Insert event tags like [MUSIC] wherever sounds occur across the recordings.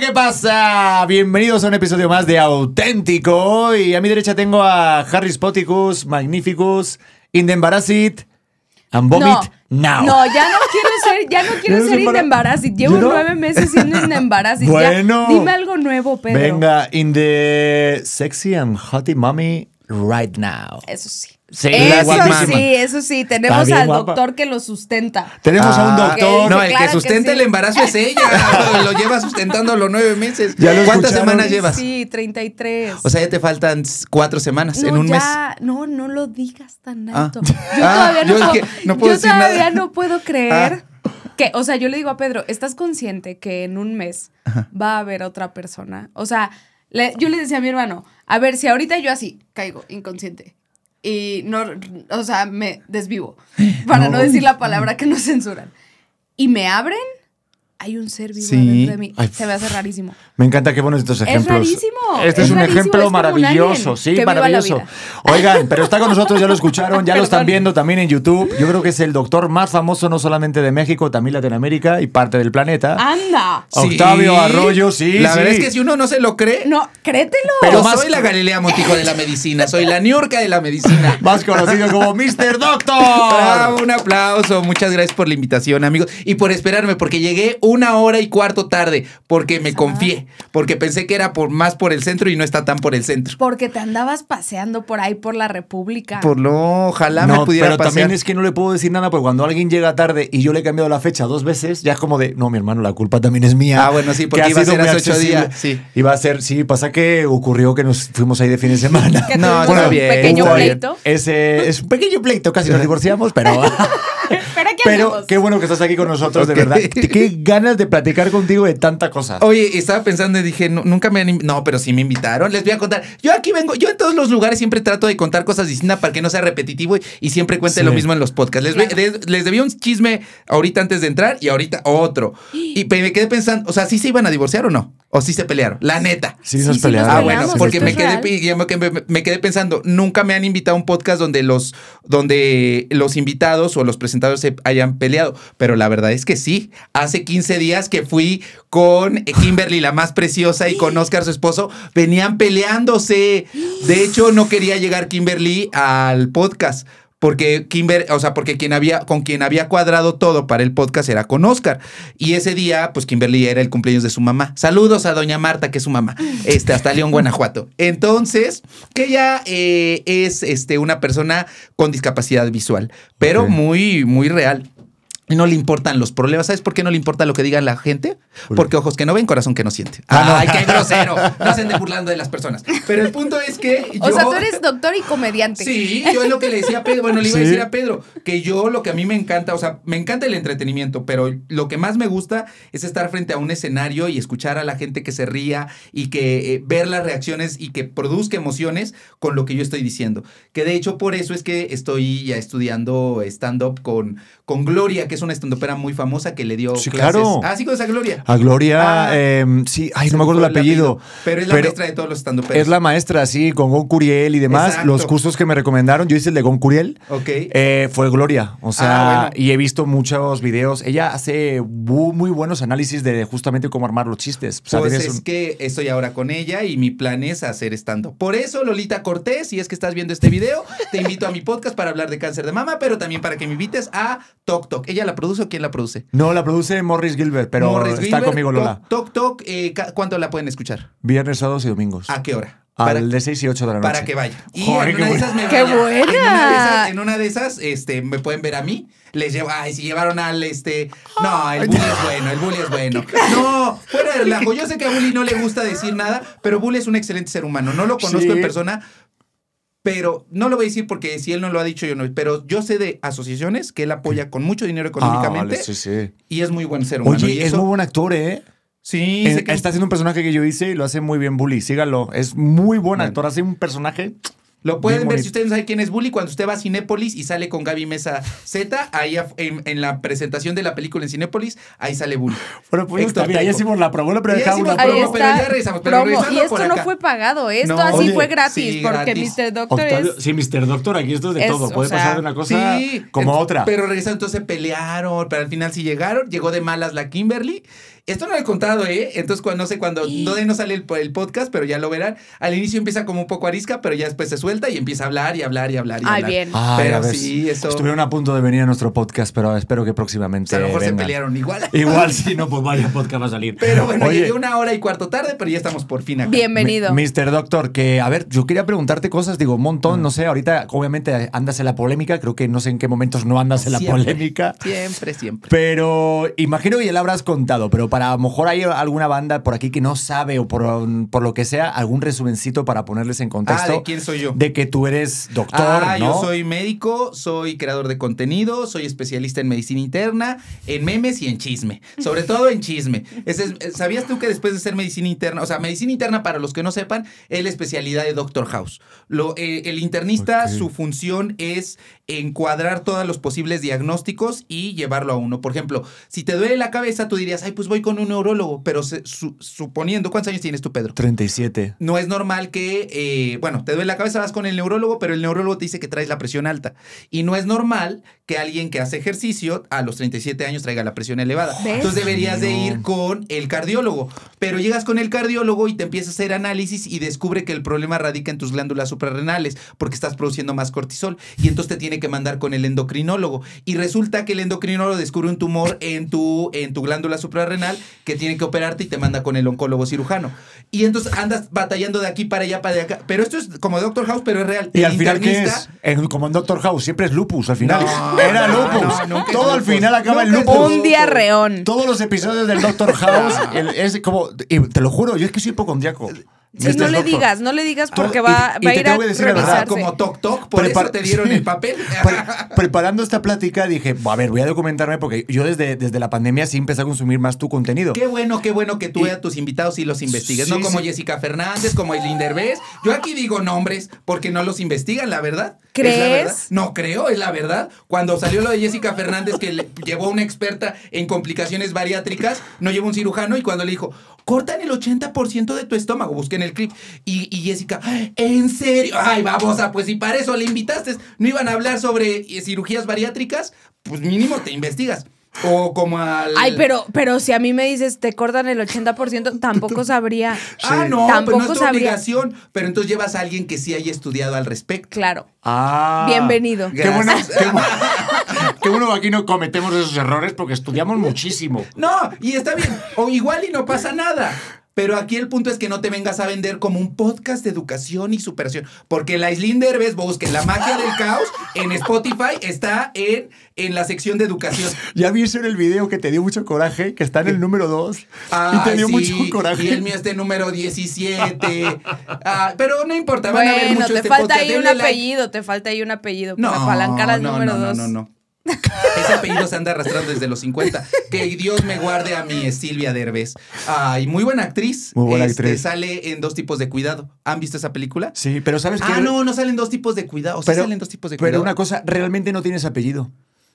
¿qué pasa? Bienvenidos a un episodio más de Auténtico. Y a mi derecha tengo a Harry Spoticus, Magnificus, Indembarazit and Vomit Now. No, ya no quiero ser, ya no quiero [LAUGHS] ser Llevo nueve meses siendo Indembarazit. bueno. dime algo nuevo, Pedro. Venga, in the sexy and hotty mommy right now. Eso sí eso sí, eso sí. Tenemos al doctor que lo sustenta. Tenemos a un ah. doctor. No, el que sustenta el embarazo es ella. [LAUGHS] lo lleva sustentando los nueve meses. Ya ¿Cuántas semanas llevas? Sí, 33. O sea, ya te faltan cuatro semanas en un mes. No, no lo digas tan alto. Yo todavía, no, puedo, yo no puedo creer que, o sea, yo le digo a Pedro, ¿estás consciente que en un mes va a haber otra persona? O sea, yo le decía a mi hermano, a ver, si ahorita yo así caigo inconsciente y no, o sea, me desvivo, [GASPS] para no, decir la palabra que nos censuran. Y me abren hay un ser vivo dentro de mí. se me hace rarísimo. Me encanta que pones estos ejemplos. Es rarísimo. Este es, un ejemplo maravilloso, sí, maravilloso. Oigan, [LAUGHS] pero está con nosotros, ya lo escucharon, ya lo están viendo también en YouTube. Yo creo que es el doctor más famoso no solamente de México, también Latinoamérica y parte del planeta. ¡Anda! Octavio Arroyo, sí. La verdad es que si uno no se lo cree. No, créetelo. Pero soy la Galilea Motijo de la medicina, soy la New de la medicina. [LAUGHS] más conocido como Mr. Doctor. [LAUGHS] un aplauso. Muchas gracias por la invitación, amigos, y por esperarme, porque llegué una hora y cuarto tarde porque me confié, porque pensé que era por más por el centro y no está tan por el centro. Porque te andabas paseando por ahí por la República. Por no, ojalá no, me pudiera pero también es que no le puedo decir nada porque cuando alguien llega tarde y yo le he cambiado la fecha dos veces, ya es como de, no, mi hermano, la culpa también es mía. Ah, bueno, sí, porque iba a ser hace ocho días. Sí. Iba a ser, sí, pasa que ocurrió que nos fuimos ahí de fin de semana. no, bueno, un pequeño pleito. es un pequeño pleito, casi nos divorciamos, pero... [LAUGHS] [LAUGHS] Pero qué bueno que estás aquí con nosotros, de verdad. Qué ganas de platicar contigo de tanta cosa. Oye, estaba pensando y dije, nunca me han No, pero sí me invitaron. Les voy a contar. Yo aquí vengo, yo en todos los lugares siempre trato de contar cosas distintas para que no sea repetitivo y, siempre cuente lo mismo en los podcasts. Les, debí un chisme ahorita antes de entrar y ahorita otro. Y me quedé pensando, o sea, ¿sí se iban a divorciar o no? ¿O sí se pelearon? La neta. Sí, se pelearon. Ah, bueno, porque me quedé, me, quedé pensando, nunca me han invitado a un podcast donde los, donde los invitados o los presentadores se, hayan peleado, pero la verdad es que sí. Hace 15 días que fui con Kimberly, la más preciosa, y con Oscar, su esposo, venían peleándose. De hecho, no quería llegar Kimberly al podcast porque Kimber, o sea, porque quien había, con quien había cuadrado todo para el podcast era con Oscar. Y ese día, pues Kimberly era el cumpleaños de su mamá. Saludos a doña Marta, que es su mamá, este, hasta León, Guanajuato. Entonces, que ella eh, es este, una persona con discapacidad visual, pero muy, muy real. No le importan los problemas. ¿Sabes por qué no le importa lo que diga la gente? Porque ojos que no ven, corazón que no siente. Ah, Ay, qué [LAUGHS] grosero. No se burlando de las personas. Pero el punto es que. Yo... O sea, tú eres doctor y comediante. Sí, yo es lo que le decía a Pedro. Bueno, le iba a decir a Pedro que yo lo que a mí me encanta, o sea, me encanta el entretenimiento, pero lo que más me gusta es estar frente a un escenario y escuchar a la gente que se ría y que eh, ver las reacciones y que produzca emociones con lo que yo estoy diciendo. Que de hecho, por eso es que estoy ya estudiando stand-up con, con Gloria, que es una estandopera muy famosa que le dio sí, Claro. Ah, sí, con esa Gloria. A Gloria, ah. em, sí, ay, no me acuerdo el apellido. Pero es la maestra de todos los estandoperos. Es la maestra, sí, con Gon y demás. Los cursos que me recomendaron, yo hice el de Gon Ok. Eh, fue Gloria, o sea, ah, y he visto muchos videos. Ella hace muy buenos análisis de justamente cómo armar los chistes. O pues es que estoy ahora con ella y mi plan es hacer estando. Por eso, Lolita Cortés, si es que estás viendo este video, te invito a mi podcast para hablar de cáncer de mama, pero también para que me invites a Toc Toc. ¿Ella la produce o quién la produce? No, la produce Morris Gilbert, pero está conmigo Lola. Toc Toc, eh, ¿cuánto la pueden escuchar? Viernes, sábados y domingos. ¿A qué hora? Al para, de 6 y 8 de la noche. Para que vaya. Y en, una qué buena. en una de esas este, me pueden ver a mí. Les llevo, ay, si llevaron al este. No, el bully es bueno, el bully es bueno. No, fuera Yo sé que a bully no le gusta decir nada, pero bully es un excelente ser humano. No lo conozco en persona, pero no lo voy a decir porque si él no lo ha dicho, yo no. Pero yo sé de asociaciones que él apoya con mucho dinero ah, económicamente. Ah, sí, sí. Y es muy buen ser humano. Oye, es muy buen actor, ¿eh? Sí. Eh, está haciendo un personaje que yo hice y lo hace muy bien Bully. Sígalo. Es muy buen actor. Hace un personaje lo pueden ver si ustedes no saben quién es Bully cuando usted va a Cinépolis y sale con Gaby Mesa Z, ahí en, la presentación de la película en Cinépolis, ahí sale Bully. Bueno, pues ya ahí hicimos la promo, pero dejamos la promo, pero regresamos. Pero y esto no fue pagado, esto así fue gratis, porque Mr. Doctor es... Sí, Mr. Doctor, aquí esto es de todo, puede pasar de una cosa como otra. Pero regresaron, entonces pelearon, pero al final sí llegaron, llegó de malas la Kimberly esto no lo he contado, ¿eh? Entonces, cuando, no sé cuándo, no sale el, podcast, pero ya lo verán. Al inicio empieza como un poco arisca, pero ya después se suelta y empieza a hablar y hablar y hablar. Y Ay, bien. pero sí, eso. Estuvieron a punto de venir a nuestro podcast, pero espero que próximamente. a lo mejor se pelearon igual. [LAUGHS] Igual, si no, pues vaya podcast va a salir. Pero bueno, llegué una hora y cuarto tarde, pero ya estamos por fin acá. Bienvenido. Mister Doctor, que a ver, yo quería preguntarte cosas, digo, un montón, no mm. sé, ahorita obviamente andas en la polémica, creo que no sé en qué momentos no andas en la polémica. Siempre, siempre. Pero imagino que ya la habrás contado, pero para a lo mejor hay alguna banda por aquí que no sabe o por, lo que sea, algún resumencito para ponerles en contexto. Ah, ¿de quién soy yo? De que tú eres doctor, ah, yo soy médico, soy creador de contenido, soy especialista en medicina interna, en memes y en chisme. Sobre [LAUGHS] todo en chisme. Eh, ¿Sabías tú que después de ser medicina interna, o sea, medicina interna, para los que no sepan, es la especialidad de Doctor House. Eh, el internista, su función es encuadrar todos los posibles diagnósticos y llevarlo a uno. Por ejemplo, si te duele la cabeza, tú dirías, ay, pues voy con un neurólogo, pero suponiendo, ¿cuántos años tienes tú, Pedro? 37. No es normal que, eh, bueno, te duele la cabeza, vas con el neurólogo, pero el neurólogo te dice que traes la presión alta. Y no es normal que alguien que hace ejercicio a los 37 años traiga la presión elevada. Entonces deberías de ir con el cardiólogo, pero llegas con el cardiólogo y te empieza a hacer análisis y descubre que el problema radica en tus glándulas suprarrenales porque estás produciendo más cortisol y entonces te tiene que mandar con el endocrinólogo y resulta que el endocrinólogo descubre un tumor en tu, en tu glándula suprarrenal que tiene que operarte y te manda con el oncólogo cirujano. Y entonces andas batallando de aquí para allá, para de acá. Pero esto es como Doctor House, pero es real. ¿Y al final qué es? Como en Doctor House, siempre es lupus al final. Era lupus. Todo al final acaba en lupus. Un diarreón. Todos los episodios del Doctor [LAUGHS] House es como... te lo juro, yo es que soy hipocondriaco no le digas, no le digas porque a va, a va y a ir a la Verdad, como toc toc, por, eso te dieron el papel. [LAUGHS] preparando esta plática dije, a ver, voy a documentarme porque yo desde, desde la pandemia sí empecé a consumir más tu contenido. Qué bueno, qué bueno que tú veas a tus invitados y los investigues, no como Jessica Fernández, como Aileen Derbez. Yo aquí digo nombres porque no los investigan, la verdad. ¿Crees? No creo, es la verdad. Cuando salió lo de Jessica Fernández que le llevó una experta en complicaciones bariátricas, no llevó un cirujano y cuando le dijo, "Cortan el 80% de tu estómago", busquen el clip. Y, y, Jessica, ¿en serio? Ay, a pues si para eso le invitaste, no iban a hablar sobre eh, cirugías bariátricas, pues mínimo te investigas. O como al. Ay, pero, pero si a mí me dices te cortan el 80%, tampoco [LAUGHS] sabría. Ah, pues, no, tampoco pues no es tu obligación. Pero entonces llevas a alguien que sí haya estudiado al respecto. Claro. Ah. Bienvenido. Qué bueno, qué [LAUGHS] Qué bueno aquí no cometemos esos errores porque estudiamos muchísimo. No, y está bien. O igual y no pasa nada. Pero aquí el punto es que no te vengas a vender como un podcast de educación y superación. Porque la Islinder ves, busquen la magia del caos en Spotify, está en, en la sección de educación. Ya vi eso en el video que te dio mucho coraje, que está en el número 2. Ah, y te dio mucho coraje. Y el mío es de número 17. Ah, pero no importa, van a ver mucho te falta ahí un apellido, te falta ahí un apellido no, para número 2. no, no, no. Ese apellido se anda arrastrando desde los 50. Que Dios me guarde a mi Silvia Derbez. Ay, muy buena actriz. Muy buena este, actriz. Sale en dos tipos de cuidado. ¿Han visto esa película? Sí, pero ¿sabes que Ah, no, no salen dos tipos de cuidado. salen dos tipos de cuidado. Pero una cosa, realmente no tienes apellido.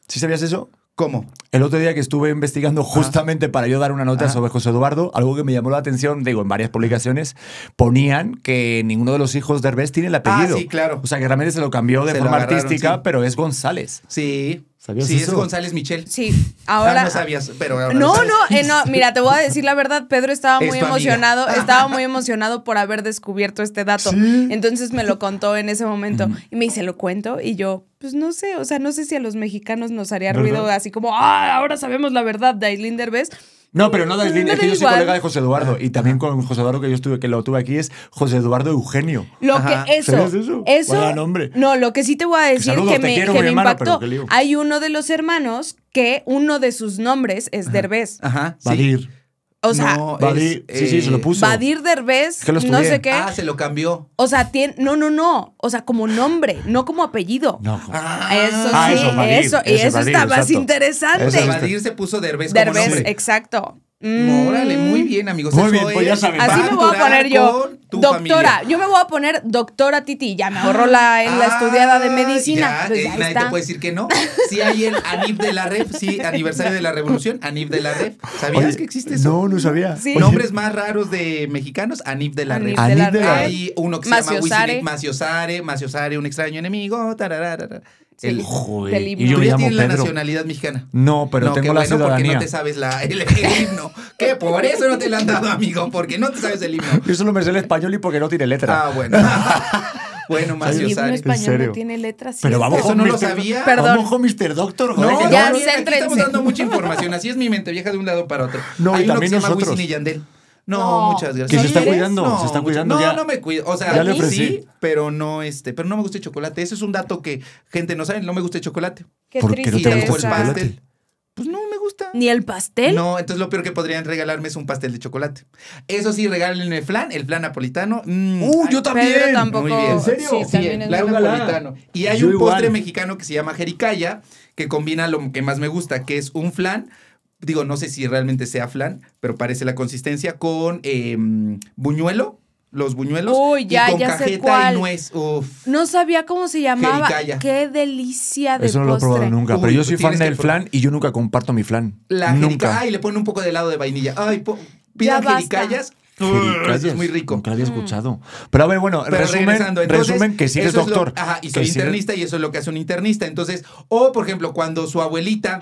¿Sí sabías eso? ¿Cómo? El otro día que estuve investigando ah. justamente para yo dar una nota ah. sobre José Eduardo, algo que me llamó la atención, digo, en varias publicaciones, ponían que ninguno de los hijos de Herbes tiene el ah, apellido. Ah, sí, claro. O sea, que realmente se lo cambió de forma artística, pero es González. Sí. ¿Sabías sí, es González Michel. Sí, ah, ahora. no sabías, pero No, no, eh, no, mira, te voy a decir la verdad, Pedro estaba muy emocionado, estaba muy emocionado por haber descubierto este dato. Entonces me lo contó en ese momento y me dice, "Lo cuento" y yo, pues no sé, o sea, no sé si a los mexicanos nos haría ruido así como, "Ah, ahora sabemos la verdad de Derbez." No, pero no das Es que yo soy colega de José Eduardo. Y también con José Eduardo, que yo estuve, que lo tuve aquí, es José Eduardo Eugenio. Lo que eso. ¿Sabes eso? nombre. No, lo que sí te voy a decir que, me, impactó. hay uno de los hermanos que uno de sus nombres es Derbez. Ajá. Sí. O sea, Badir, sí, sí, se lo eh, puso. Badir Derbez, no sé qué. Ah, se lo cambió. O sea, tiene, no, no, no. O sea, como nombre, no como apellido. No. Ah, eso ah, sí, eso. y eso está más interesante. Badir se puso Derbez, Derbez como nombre. exacto. Órale, muy bien, mm. amigos. Pues Así me voy a poner yo. Doctora, yo me voy a poner doctora Titi. Ya me ahorro la, ah, estudiada de medicina. Pues eh, nadie te puede decir que no. Sí hay el Anif de la REF, sí, aniversario de la revolución, Anif de la REF. ¿Sabías que existe eso? No, no sabía. Nombres más raros de mexicanos, Anif de la REF. De la hay uno que se llama Maciosare, Maciosare, un extraño enemigo el, himno. Y yo me la nacionalidad mexicana? No, pero no, tengo la bueno, ciudadanía. porque no te sabes la, el, himno. ¿Qué? por eso no te lo han dado, amigo, porque no te sabes el himno. Yo solo me sé el español y porque no tiene letra. Ah, bueno. [LAUGHS] Bueno, más El español no tiene letras. Pero vamos, Eso no lo sabía. Perdón. Vamos, Mr. Doctor. no, ya, no, estamos dando mucha información. Así es mi mente vieja de un lado para otro. No, Hay y uno también que se Llama Wisin y Yandel. No, muchas gracias. Que se están cuidando, no, se están cuidando. ya. no me cuido. O sea, sí, pero no este, pero no me gusta el chocolate. Ese es un dato que gente no sabe, no me gusta el chocolate. Qué no te gusta el pastel? Pues no me gusta. ¿Ni el pastel? No, entonces lo peor que podrían regalarme es un pastel de chocolate. Eso sí, regálenme el flan, el flan napolitano. Mm. ¡Uh, yo también! Muy bien. ¿En serio? Sí, también el napolitano. Y hay un postre mexicano que se llama jericaya, que combina lo que más me gusta, que es un flan digo, no sé si realmente sea flan, pero parece la consistencia, con em, buñuelo. Los buñuelos Uy, ya, y con cajeta y nuez. Uf. No sabía cómo se llamaba. Qué delicia de Eso no lo he probado nunca, pero yo soy pues fan del flan y yo nunca comparto mi flan. nunca. Ay, le ponen un poco de helado de vainilla. Ay, pidan jericayas es muy rico. Nunca había mm. escuchado. Pero a ver, bueno, resumen, que sí eres doctor. ajá, y soy internista y eso es lo que hace un internista. Entonces, o por ejemplo, cuando su abuelita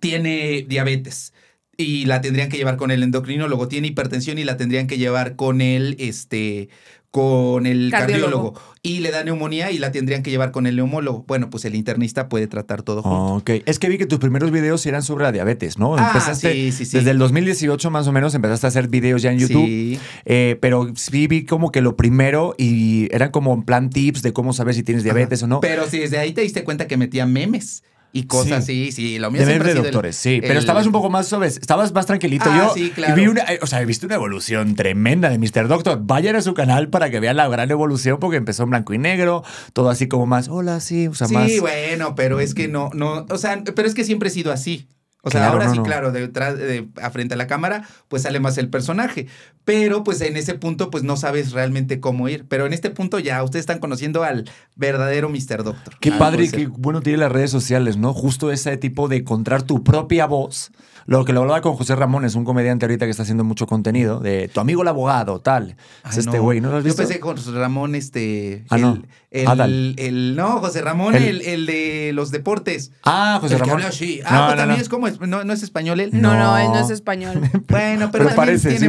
tiene diabetes y la tendrían que llevar con el endocrinólogo, tiene hipertensión y la tendrían que llevar con el este con el cardiólogo. y le da neumonía y la tendrían que llevar con el neumólogo. Bueno, pues el internista puede tratar todo junto. Ah, ok, es que vi que tus primeros videos eran sobre la diabetes, ¿no? Ah, empezaste, sí, sí, sí. Desde el 2018 más o menos empezaste a hacer videos ya en YouTube, sí. Eh, pero sí vi como que lo primero y eran como en plan tips de cómo saber si tienes diabetes o no. Pero si desde ahí te diste cuenta que metía memes y cosas así. Sí, lo mismo de doctores, sí. Pero estabas un poco más ¿sabes? estabas más tranquilito. Ah, yo sí, claro. vi una, eh, o sea, he visto una evolución tremenda de Mr. Doctor. Vayan a su canal para que vean la gran evolución porque empezó en blanco y negro, todo así como más, hola, sí, o sea, más. Sí, bueno, pero es que no, no, o sea, pero es que siempre he sido así. O sea, ahora sí, claro, detrás, de, a frente a la cámara, pues sale más el personaje. Pero pues en ese punto, pues no sabes realmente cómo ir. Pero en este punto ya ustedes están conociendo al verdadero Mr. Doctor. Qué padre y qué bueno tiene las redes sociales, ¿no? Justo ese tipo de encontrar tu propia voz lo que lo hablaba con José Ramón es un comediante ahorita que está haciendo mucho contenido de tu amigo el abogado, tal. Es este güey, no. lo has visto? Yo pensé con José Ramón, este. Ah, ah, el, no. José Ramón, el, de los deportes. Ah, José Ramón. Sí Ah, pues también es como. ¿no, es español él? No, no, él no es español. [LAUGHS] bueno, pero, parece, sí.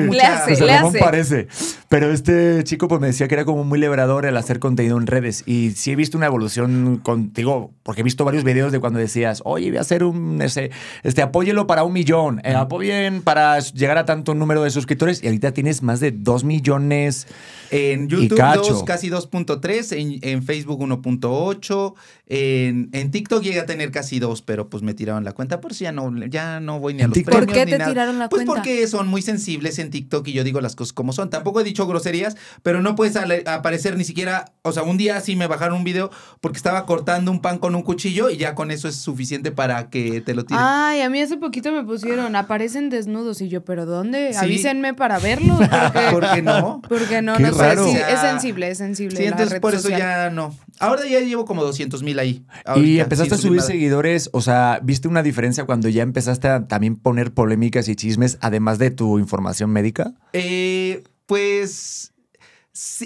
parece. Pero este chico, pues me decía que era como muy liberador el hacer contenido en redes. Y sí he visto una evolución contigo, porque he visto varios videos de cuando decías, oye, voy a hacer un. Ese, este, apóyelo para un millón millón. Eh, bien para llegar a tanto número de suscriptores. Y ahorita tienes más de 2 millones. En YouTube, casi 2.3. En, en, Facebook, 1.8. En, TikTok llegué a tener casi dos, pero pues me tiraron la cuenta. Por si ya no, ya no voy ni a los premios. ¿Por qué te tiraron la pues, cuenta? Pues porque son muy sensibles en TikTok y yo digo las cosas como son. Tampoco he dicho groserías, pero no puedes aparecer ni siquiera. O sea, un día sí me bajaron un video porque estaba cortando un pan con un cuchillo y ya con eso es suficiente para que te lo tiren. Ay, a mí hace poquito me pusieron, aparecen desnudos y yo, ¿pero dónde? Avísenme para verlos. Porque, [LAUGHS] ¿Por qué no? Porque no, no sé. es sensible, es sensible. Sí, entonces por eso ya no. Ahora ya llevo como 200 mil y empezaste a subir seguidores, o sea, ¿viste una diferencia cuando ya empezaste a también poner polémicas y chismes, además de tu información médica? Eh, pues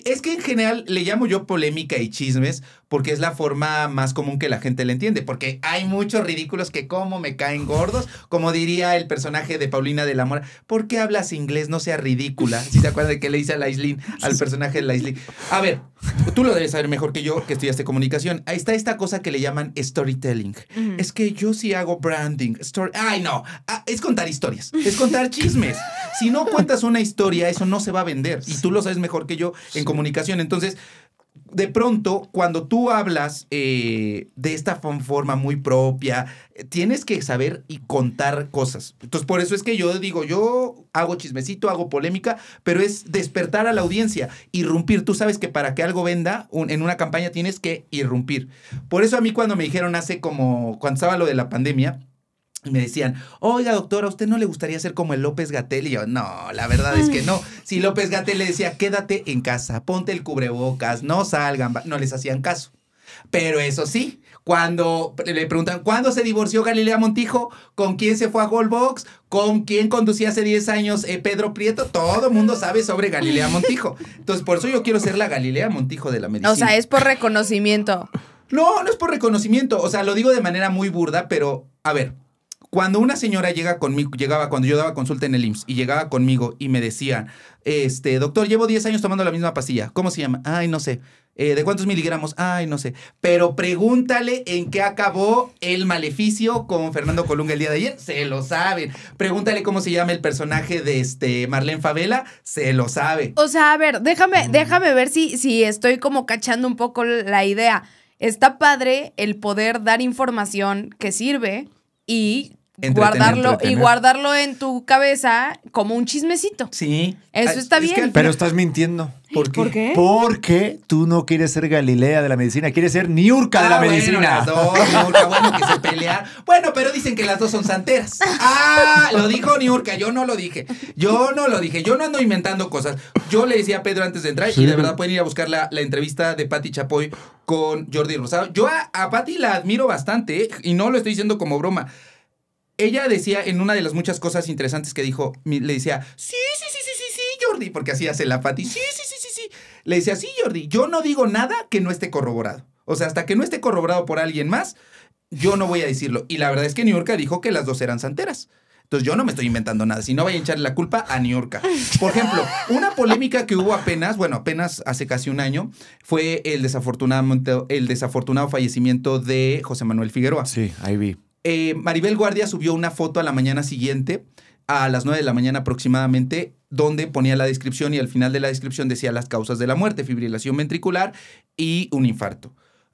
es que en general le llamo yo polémica y chismes porque es la forma más común que la gente le entiende, porque hay muchos ridículos que como me caen gordos, como diría el personaje de Paulina de la Mora, ¿por qué hablas inglés? No sea ridícula. Si te acuerdas de que le dice a Laislin, al personaje de Laislin. A ver, tú lo debes saber mejor que yo, que estudiaste comunicación. Ahí está esta cosa que le llaman storytelling. Es que yo sí hago branding. Story Ay, no. Ah, es contar historias, es contar chismes. Si no cuentas una historia, eso no se va a vender. Y tú lo sabes mejor que yo en comunicación. Entonces, de pronto, cuando tú hablas eh, de esta forma muy propia, eh, tienes que saber y contar cosas. Entonces, por eso es que yo digo, yo hago chismecito, hago polémica, pero es despertar a la audiencia, irrumpir. Tú sabes que para que algo venda en una campaña tienes que irrumpir. Por eso a mí cuando me dijeron hace como, cuando estaba lo de la pandemia, me decían, oiga doctora, ¿a usted no le gustaría ser como el López Gatel? Y yo, no, la verdad es que no. Si López Gatel le decía, quédate en casa, ponte el cubrebocas, no salgan, no les hacían caso. Pero eso sí, cuando le preguntan, ¿cuándo se divorció Galilea Montijo? ¿Con quién se fue a Goldbox? ¿Con quién conducía hace 10 años eh, Pedro Prieto? Todo el mundo sabe sobre Galilea [LAUGHS] Montijo. Entonces, por eso yo quiero ser la Galilea Montijo de la medicina. O sea, es por reconocimiento. No, no es por reconocimiento. O sea, lo digo de manera muy burda, pero a ver, cuando una señora llega conmigo, llegaba cuando yo daba consulta en el IMSS y llegaba conmigo y me decía, este, doctor, llevo 10 años tomando la misma pastilla. ¿Cómo se llama? Ay, no sé. Eh, ¿De cuántos miligramos? Ay, no sé. Pero pregúntale en qué acabó el maleficio con Fernando Colunga el día de ayer. Se lo saben. Pregúntale cómo se llama el personaje de este Marlene Favela. Se lo sabe. O sea, a ver, déjame, mm. déjame ver si, si estoy como cachando un poco la idea. Está padre el poder dar información que sirve y guardarlo y guardarlo en tu cabeza como un chismecito. Sí. Eso está bien. pero estás mintiendo. ¿Por qué? Porque tú no quieres ser Galilea de la medicina, quieres ser Niurka de la ah, medicina. Niurka, bueno, que se pelean. Bueno, pero dicen que las dos son santeras. Ah, lo dijo Niurka, yo no lo dije. Yo no lo dije, yo no ando inventando cosas. Yo le decía a Pedro antes de entrar, y de verdad pueden ir a buscar la, la entrevista de Patti Chapoy con Jordi Rosado. Yo a, a la admiro bastante, ¿eh? y no lo estoy diciendo como broma ella decía en una de las muchas cosas interesantes que dijo, le decía, sí, sí, sí, sí, sí, Jordi, porque así hace la Fati, sí, sí, sí, sí, sí. Le decía, sí, Jordi, yo no digo nada que no esté corroborado. O sea, hasta que no esté corroborado por alguien más, yo no voy a decirlo. Y la verdad es que New Niurka dijo que las dos eran santeras. Entonces yo no me estoy inventando nada, si no voy a echarle la culpa a New Niurka. Por ejemplo, una polémica que hubo apenas, bueno, apenas hace casi un año, fue el, desafortunado el desafortunado fallecimiento de José Manuel Figueroa. Sí, ahí vi. Eh, Maribel Guardia subió una foto a la mañana siguiente, a las 9 de la mañana aproximadamente, donde ponía la descripción y al final de la descripción decía las causas de la muerte, fibrilación ventricular y un infarto.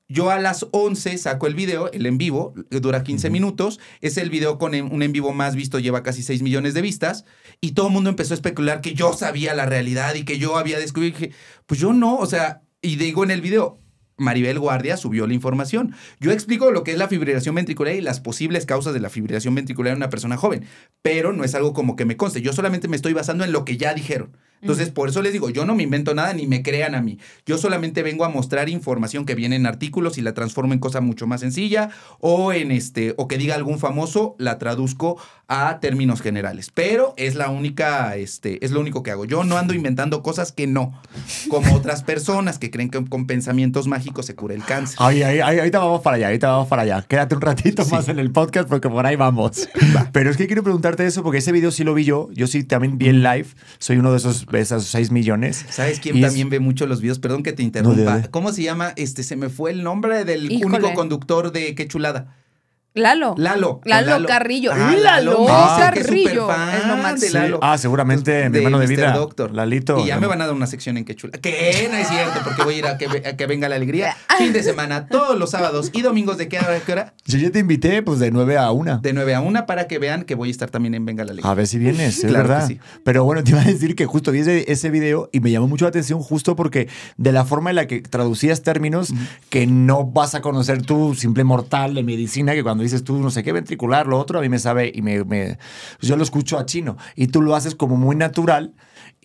Yo a las 11 saco el video, el en vivo, que dura 15 minutos. Es el video con un en vivo más visto, lleva casi 6 millones de vistas. Y todo el mundo empezó a especular que yo sabía la realidad y que yo había descubierto. que pues yo no, o sea, y digo en el video, Maribel Guardia subió la información. Yo explico lo que es la fibrilación ventricular y las posibles causas de la fibrilación ventricular en una persona joven, pero no es algo como que me conste. Yo solamente me estoy basando en lo que ya dijeron. Entonces, por eso les digo, yo no me invento nada ni me crean a mí. Yo solamente vengo a mostrar información que viene en artículos y la transformo en cosa mucho más sencilla o en este o que diga algún famoso, la traduzco a términos generales, pero es la única este es lo único que hago. Yo no ando inventando cosas que no, como otras personas que creen que con pensamientos mágicos se cura el cáncer. Ay, ahí ahorita vamos para allá, ahorita vamos para allá. Quédate un ratito más en el podcast porque por ahí vamos. Pero es que quiero preguntarte eso porque ese video sí lo vi yo, yo sí también vi en live, soy uno de esos esas 6 millones. ¿Sabes quién también ve mucho los videos? Perdón que te interrumpa. ¿Cómo se llama? Este, se me fue el nombre del único conductor de Qué Chulada. Lalo. Lalo. Lalo, Carrillo. Lalo, Carrillo. Ah, seguramente, mi hermano de, vida. Doctor. Lalito. Y ya me van a dar una sección en que chula. Que no es cierto, porque voy a ir a que, venga la alegría. [LAUGHS] fin de semana, todos los sábados y domingos, ¿de qué hora? Qué hora? yo te invité, pues de 9 a 1. De 9 a 1 para que vean que voy a estar también en Venga la Alegría. A ver si vienes, es verdad. Pero bueno, te iba a decir que justo vi ese, video y me llamó mucho la atención justo porque de la forma en la que traducías términos que no vas a conocer tú, simple mortal de medicina, que cuando dices tú no sé qué ventricular, lo otro, a mí me sabe y me, me pues yo lo escucho a chino. Y tú lo haces como muy natural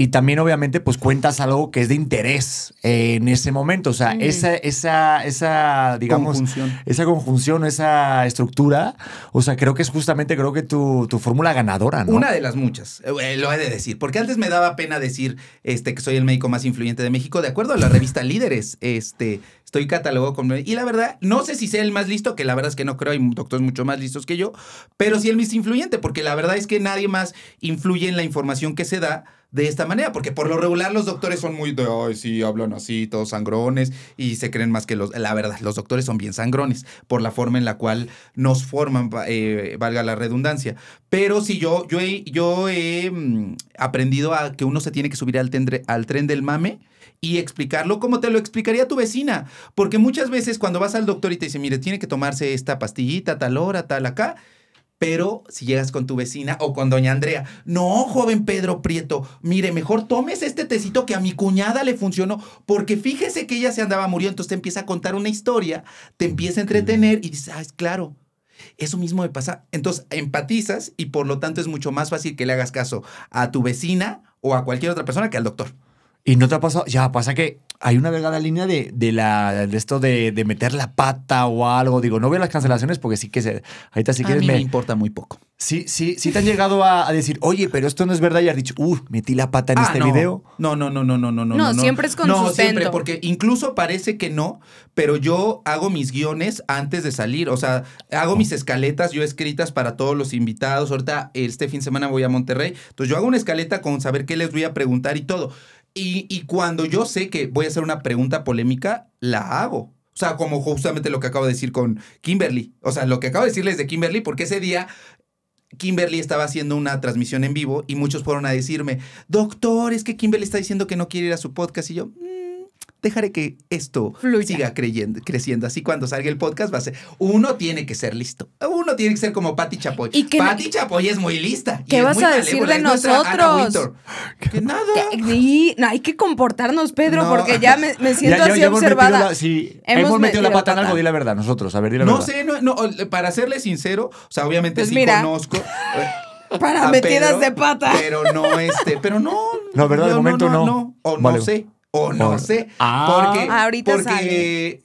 y también, obviamente, pues cuentas algo que es de interés en ese momento. O sea, esa, esa, esa, digamos, conjunción. esa conjunción, esa estructura, o sea, creo que es justamente, creo que tu, fórmula ganadora, ¿no? Una de las muchas, eh, eh, lo he de decir, porque antes me daba pena decir este, que soy el médico más influyente de México, de acuerdo a la revista Líderes, este, estoy catalogado con... Y la verdad, no sé si sea el más listo, que la verdad es que no creo, hay doctores mucho más listos que yo, pero sí el más influyente, porque la verdad es que nadie más influye en la información que se da de esta manera, porque por lo regular los doctores son muy de, ay, sí, hablan así, todos sangrones y se creen más que los, la verdad, los doctores son bien sangrones por la forma en la cual nos forman, eh, valga la redundancia. Pero si yo, yo, he, yo he mm, aprendido a que uno se tiene que subir al, al tren del mame y explicarlo como te lo explicaría tu vecina, porque muchas veces cuando vas al doctor y te dice, mire, tiene que tomarse esta pastillita, tal hora, tal acá, pero si llegas con tu vecina o con doña Andrea, no, joven Pedro Prieto, mire, mejor tomes este tecito que a mi cuñada le funcionó, porque fíjese que ella se andaba muriendo, entonces te empieza a contar una historia, te empieza a entretener y dices, ah, es claro, eso mismo me pasa. Entonces empatizas y por lo tanto es mucho más fácil que le hagas caso a tu vecina o a cualquier otra persona que al doctor. Y no te ha pasado, ya pasa que hay una delgada línea de, de, la, de esto de, meter la pata o algo. Digo, no veo las cancelaciones porque sí que se, ahorita si a quieres me, importa muy poco. Sí, sí, sí te han llegado a, decir, oye, pero esto no es verdad y has dicho, uff, metí la pata en ah, este video. No, no, no, no, no, no, no. No, siempre es con No, siempre, porque incluso parece que no, pero yo hago mis guiones antes de salir. O sea, hago mis escaletas yo escritas para todos los invitados. Ahorita este fin de semana voy a Monterrey. Entonces yo hago una escaleta con saber qué les voy a preguntar y todo. Y, cuando yo sé que voy a hacer una pregunta polémica, la hago. O sea, como justamente lo que acabo de decir con Kimberly. O sea, lo que acabo de decirles de Kimberly, porque ese día Kimberly estaba haciendo una transmisión en vivo y muchos fueron a decirme, doctor, es que Kimberly está diciendo que no quiere ir a su podcast. Y yo, mm, dejaré que esto siga creyendo, creciendo. Así cuando salga el podcast va a ser, uno tiene que ser listo. Uno tiene que ser como Patty Chapoy. ¿Y Chapoy es muy lista. ¿Qué vas a decir de nosotros? Que nada. no, hay que comportarnos, Pedro, porque ya me, siento así observada. Hemos metido la, pata en algo, di la verdad, nosotros. A ver, di la verdad. no sé, para serle sincero, o sea, obviamente pues sí conozco. Eh, para metidas de pata. Pero no, este, pero no. No, ¿verdad? De momento no. no, o no sé. O no sé. Ah. porque.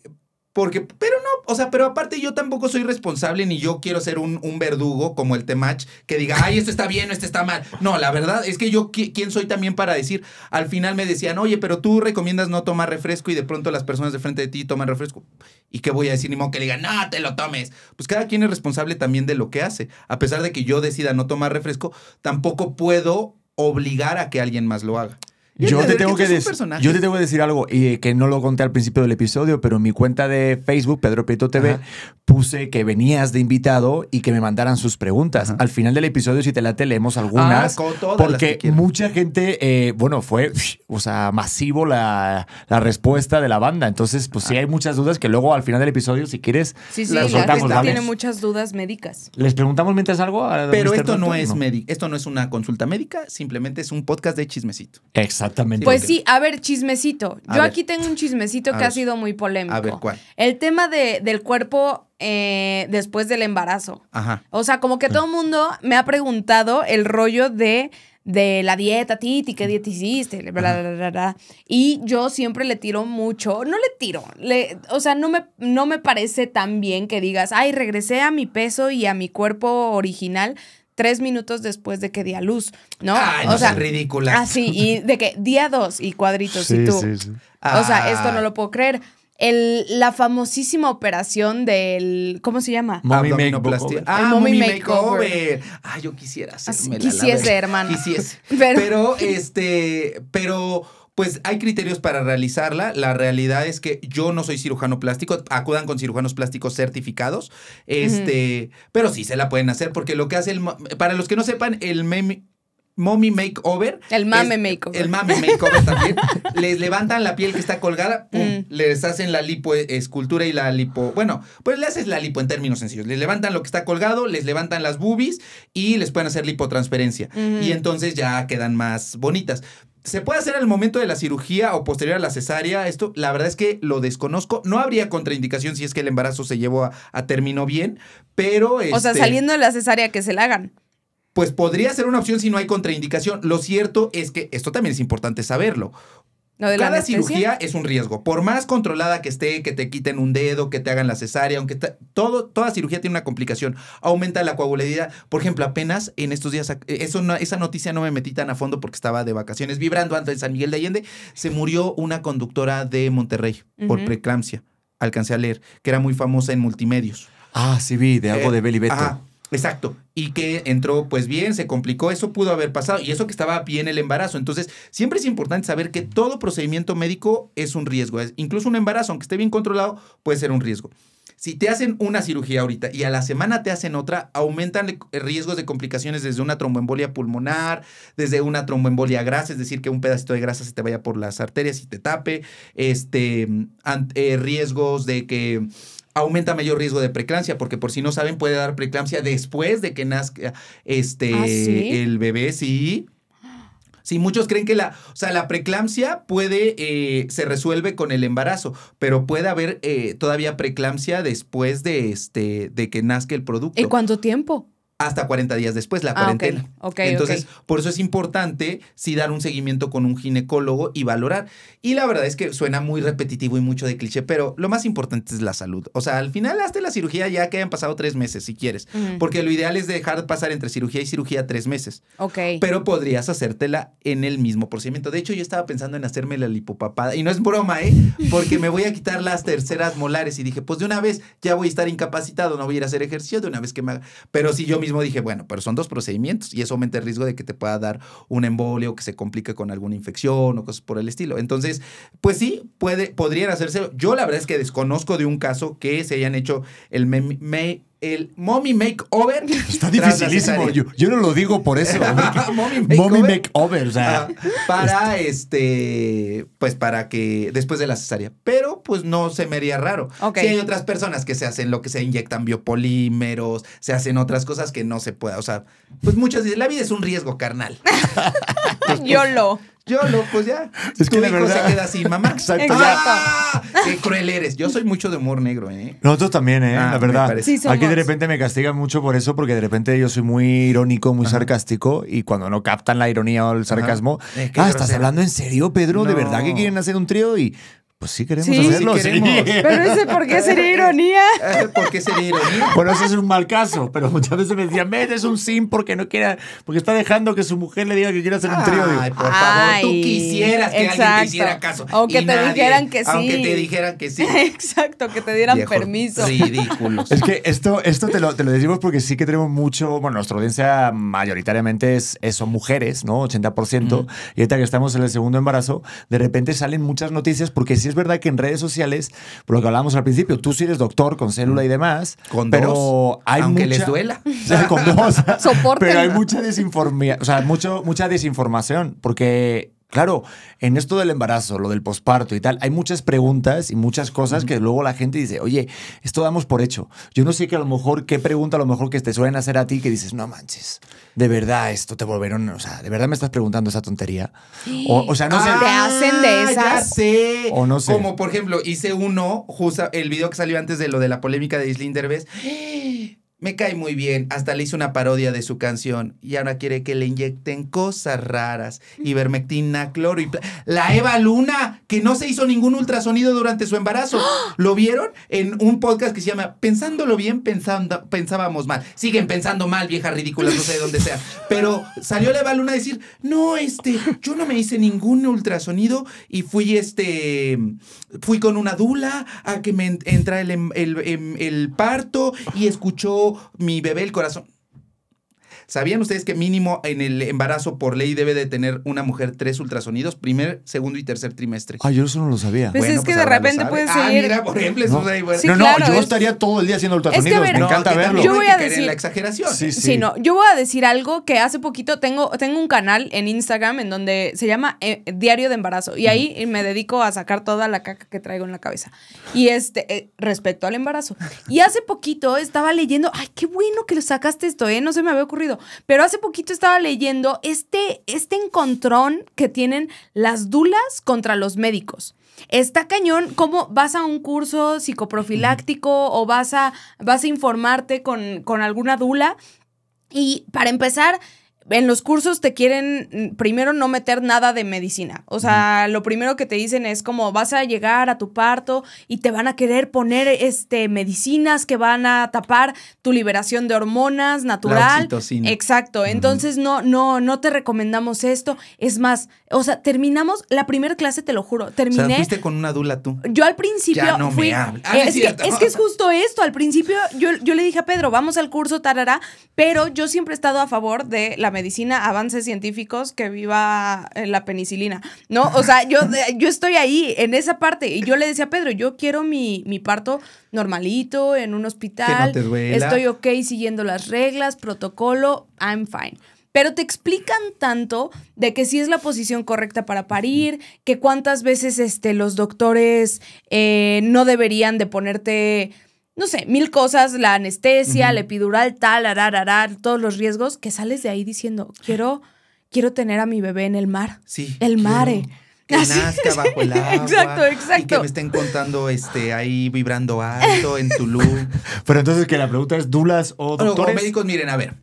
porque, pero no, o sea, pero aparte yo tampoco soy responsable ni yo quiero ser un, verdugo como el Temach que diga, ay, esto está bien o esto está mal. No, la verdad es que yo, ¿quién soy también para decir? Al final me decían, oye, pero tú recomiendas no tomar refresco y de pronto las personas de frente de ti toman refresco. ¿Y qué voy a decir? Ni modo que digan, no, te lo tomes. Pues cada quien es responsable también de lo que hace. A pesar de que yo decida no tomar refresco, tampoco puedo obligar a que alguien más lo haga. Yo te, tengo que decir, yo te tengo que decir algo y eh, que no lo conté al principio del episodio, pero en mi cuenta de Facebook, Pedro Prieto TV, puse que venías de invitado y que me mandaran sus preguntas. Al final del episodio, si te te leemos algunas. Ah, porque mucha gente, eh, bueno, fue, o sea, masivo la, respuesta de la banda. Entonces, pues si sí hay muchas dudas que luego al final del episodio, si quieres, tiene muchas dudas médicas. ¿Les preguntamos mientras algo? pero esto no, es esto no es una consulta médica, simplemente es un podcast de chismecito. Exacto. Pues sí, a ver, chismecito. Yo aquí tengo un chismecito que ha sido muy polémico. A ver, ¿cuál? El tema del cuerpo eh, después del embarazo. Ajá. O sea, como que todo el mundo me ha preguntado el rollo de la dieta, Titi, qué dieta hiciste, bla, bla, bla, Y yo siempre le tiro mucho, no le tiro, le, o sea, no me, no me parece tan bien que digas, ay, regresé a mi peso y a mi cuerpo original tres minutos después de que di a luz, ¿no? Ay, no o sea, es ridícula. Así, ah, y de que día dos y cuadritos y tú. Sí, sí. O sea, ah. esto no lo puedo creer. El, la famosísima operación del. ¿Cómo se llama? Mommy makeover. Ah, mommy makeover. Ah, yo quisiera ah, hacerme Quisiese, la, Quisiese, hermano. Quisiese. [LAUGHS] pero este. Pero pues hay criterios para realizarla. La realidad es que yo no soy cirujano plástico. Acudan con cirujanos plásticos certificados. Este, pero sí se la pueden hacer porque lo que hace el para los que no sepan, el meme Mommy Makeover. El mame makeover. El mame makeover también. [LAUGHS] les levantan la piel que está colgada, mm. les hacen la lipoescultura y la lipo. Bueno, pues le haces la lipo en términos sencillos. Les levantan lo que está colgado, les levantan las boobies y les pueden hacer lipotransferencia. Y entonces ya quedan más bonitas. ¿Se puede hacer en el momento de la cirugía o posterior a la cesárea? Esto, la verdad es que lo desconozco. No habría contraindicación si es que el embarazo se llevó a, término bien, pero. o sea, este saliendo de la cesárea, que se la hagan. Pues podría ser una opción si no hay contraindicación. Lo cierto es que esto también es importante saberlo. Cada cirugía es un riesgo. Por más controlada que esté, que te quiten un dedo, que te hagan la cesárea, aunque todo, toda cirugía tiene una complicación. Aumenta la coagulabilidad. Por ejemplo, apenas en estos días, eh, eso esa noticia no me metí tan a fondo porque estaba de vacaciones vibrando antes de San Miguel de Allende. Se murió una conductora de Monterrey por preeclampsia. Alcancé a leer, que era muy famosa en multimedios. Ah, sí, vi, de algo eh, de Beli Beto. Exacto. Y que entró pues bien, se complicó, eso pudo haber pasado y eso que estaba bien el embarazo. Entonces, siempre es importante saber que todo procedimiento médico es un riesgo. Incluso un embarazo, aunque esté bien controlado, puede ser un riesgo. Si te hacen una cirugía ahorita y a la semana te hacen otra, aumentan eh, riesgos de complicaciones desde una tromboembolia pulmonar, desde una tromboembolia grasa, es decir, que un pedacito de grasa se te vaya por las arterias y te tape, este, eh, riesgos de que aumenta mayor riesgo de preeclampsia, porque por si no saben, puede dar preeclampsia después de que nazca este, ¿Ah, el bebé, sí. Sí, muchos creen que la, o sea, la preeclampsia puede, eh, se resuelve con el embarazo, pero puede haber eh, todavía preeclampsia después de, este, de que nazca el producto. ¿En cuánto tiempo? hasta 40 días después, la ah, cuarentena. Entonces, por eso es importante si dar un seguimiento con un ginecólogo y valorar. Y la verdad es que suena muy repetitivo y mucho de cliché, pero lo más importante es la salud. O sea, al final hazte la cirugía ya que hayan pasado tres meses, si quieres. Porque lo ideal es dejar pasar entre cirugía y cirugía tres meses. Ok. Pero podrías hacértela en el mismo procedimiento. De hecho, yo estaba pensando en hacerme la lipopapada. Y no es broma, ¿eh? Porque me voy a quitar las terceras molares. Y dije, pues de una vez ya voy a estar incapacitado, no voy a ir a hacer ejercicio de una vez que me haga. Pero si yo dije, bueno, pero son dos procedimientos y eso aumenta el riesgo de que te pueda dar un embolio que se complique con alguna infección o cosas por el estilo. Entonces, pues sí, puede, podrían hacerse. Yo la verdad es que desconozco de un caso que se hayan hecho el me, me el Mommy Makeover. [LAUGHS] Está dificilísimo. Yo, no lo digo por eso. [LAUGHS] mommy Makeover. Mommy makeover o sea. para este. Pues para que. Después de la cesárea. Pero pues no se me haría raro. Si hay otras personas que se hacen lo que se inyectan biopolímeros, se hacen otras cosas que no se pueda. O sea, pues muchas dicen, la vida es un riesgo, carnal. [LAUGHS] Yo lo... Yo, pues ya. [LAUGHS] Es tu que hijo verdad... se queda así, mamá. [LAUGHS] Exacto. ¡Qué cruel eres! Yo soy mucho de humor negro, ¿eh? Nosotros también, ¿eh? Ah, la verdad. Aquí de repente me castigan mucho por eso, porque de repente yo soy muy irónico, muy sarcástico, y cuando no captan la ironía o el sarcasmo, eh, ah, ¿estás hablando en serio, Pedro? ¿De verdad que quieren hacer un trío? Y pues sí queremos hacerlo. [LAUGHS] Pero ese por qué sería [LAUGHS] ironía. Eh, ¿Por qué sería ironía? Bueno, ese es un mal caso, pero muchas veces me decían, me es un sim porque no quiera, porque está dejando que su mujer le diga que quiere hacer un trío. Ay, por favor, tú quisieras que alguien te hiciera caso. aunque te dijeran que sí. Aunque te dijeran que sí. exacto, que te dieran permiso. Ridículos. Es que esto, esto te lo, decimos porque sí que tenemos mucho, bueno, nuestra audiencia mayoritariamente es, son mujeres, ¿no? 80%. Y ahorita que estamos en el segundo embarazo, de repente salen muchas noticias porque si es es verdad que en redes sociales, por lo que hablábamos al principio, tú sí eres doctor con célula y demás. Con pero hay aunque les duela. [LAUGHS] con dos. Pero hay mucha o sea, mucho, mucha desinformación, porque Claro, en esto del embarazo, lo del posparto y tal, hay muchas preguntas y muchas cosas que luego la gente dice, oye, esto damos por hecho. Yo no sé que a lo mejor, qué pregunta a lo mejor que te suelen hacer a ti que dices, no manches, de verdad esto te volveron. o sea, de verdad me estás preguntando esa tontería. O, sea, no sé. Ah, te hacen de ah, esas. O no sé. Como por ejemplo, hice uno, justo el video que salió antes de lo de la polémica de Isla Derbez me cae muy bien, hasta le hizo una parodia de su canción y ahora quiere que le inyecten cosas raras, ivermectina, cloro La Eva Luna, que no se hizo ningún ultrasonido durante su embarazo. ¡Ah! ¿Lo vieron? En un podcast que se llama Pensándolo bien, pensando, pensábamos mal. Siguen pensando mal, vieja ridícula, no sé de dónde sea. [LAUGHS] Pero salió la Eva Luna a decir, no, este, yo no me hice ningún ultrasonido y fui, este, fui con una dula a que me entra el, em-, em-, el parto y escuchó mi bebé el corazón. ¿Sabían ustedes que mínimo en el embarazo por ley debe de tener una mujer tres ultrasonidos? Primer, segundo y tercer trimestre. Ah, yo eso no lo sabía. Pues es que pues de repente puede ah, ser. mira, por ejemplo, no. Ahí, no, no, yo estaría todo el día haciendo ultrasonidos. me encanta verlo. Yo voy a decir. La exageración. ¿eh? Sí, sí. no. Yo voy a decir algo que hace poquito tengo, tengo un canal en Instagram en donde se llama eh, Diario de Embarazo. Y ahí mm. me dedico a sacar toda la caca que traigo en la cabeza. Y este, eh, respecto al embarazo. Y hace poquito estaba leyendo, ay, qué bueno que lo sacaste esto, ¿eh? No se me había ocurrido. Pero hace poquito estaba leyendo este, este, encontrón que tienen las dulas contra los médicos. Está cañón, ¿cómo vas a un curso psicoprofiláctico o vas a, informarte con, con alguna dula? Y para empezar, en los cursos te quieren mm, primero no meter nada de medicina. O sea, lo primero que te dicen es como vas a llegar a tu parto y te van a querer poner este medicinas que van a tapar tu liberación de hormonas natural. Exacto. Entonces no no no te recomendamos esto. Es más, o sea, terminamos la primera clase, te lo juro, terminé. O fuiste con una dula tú. Yo al principio ya no me ah, ah, es, que, es, [LAUGHS] justo esto, al principio yo le dije a Pedro, vamos al curso tarará, pero yo siempre he estado a favor de la medicina, avances científicos, que viva eh, la penicilina, ¿no? O sea, yo, yo estoy ahí, en esa parte, y yo le decía a Pedro, yo quiero mi, mi parto normalito, en un hospital, estoy ok siguiendo las reglas, protocolo, I'm fine pero te explican tanto de que si sí es la posición correcta para parir, que cuántas veces este, los doctores eh, no deberían de ponerte no sé, mil cosas, la anestesia, la epidural, tal, arar todos los riesgos, que sales de ahí diciendo, quiero, quiero tener a mi bebé en el mar. Sí. El mare. Que nazca bajo el agua. Exacto, exacto. Y que me estén contando este, ahí vibrando alto en Tulum. [LAUGHS] Pero entonces que la pregunta es, ¿dulas o doctores? médicos, miren, a ver,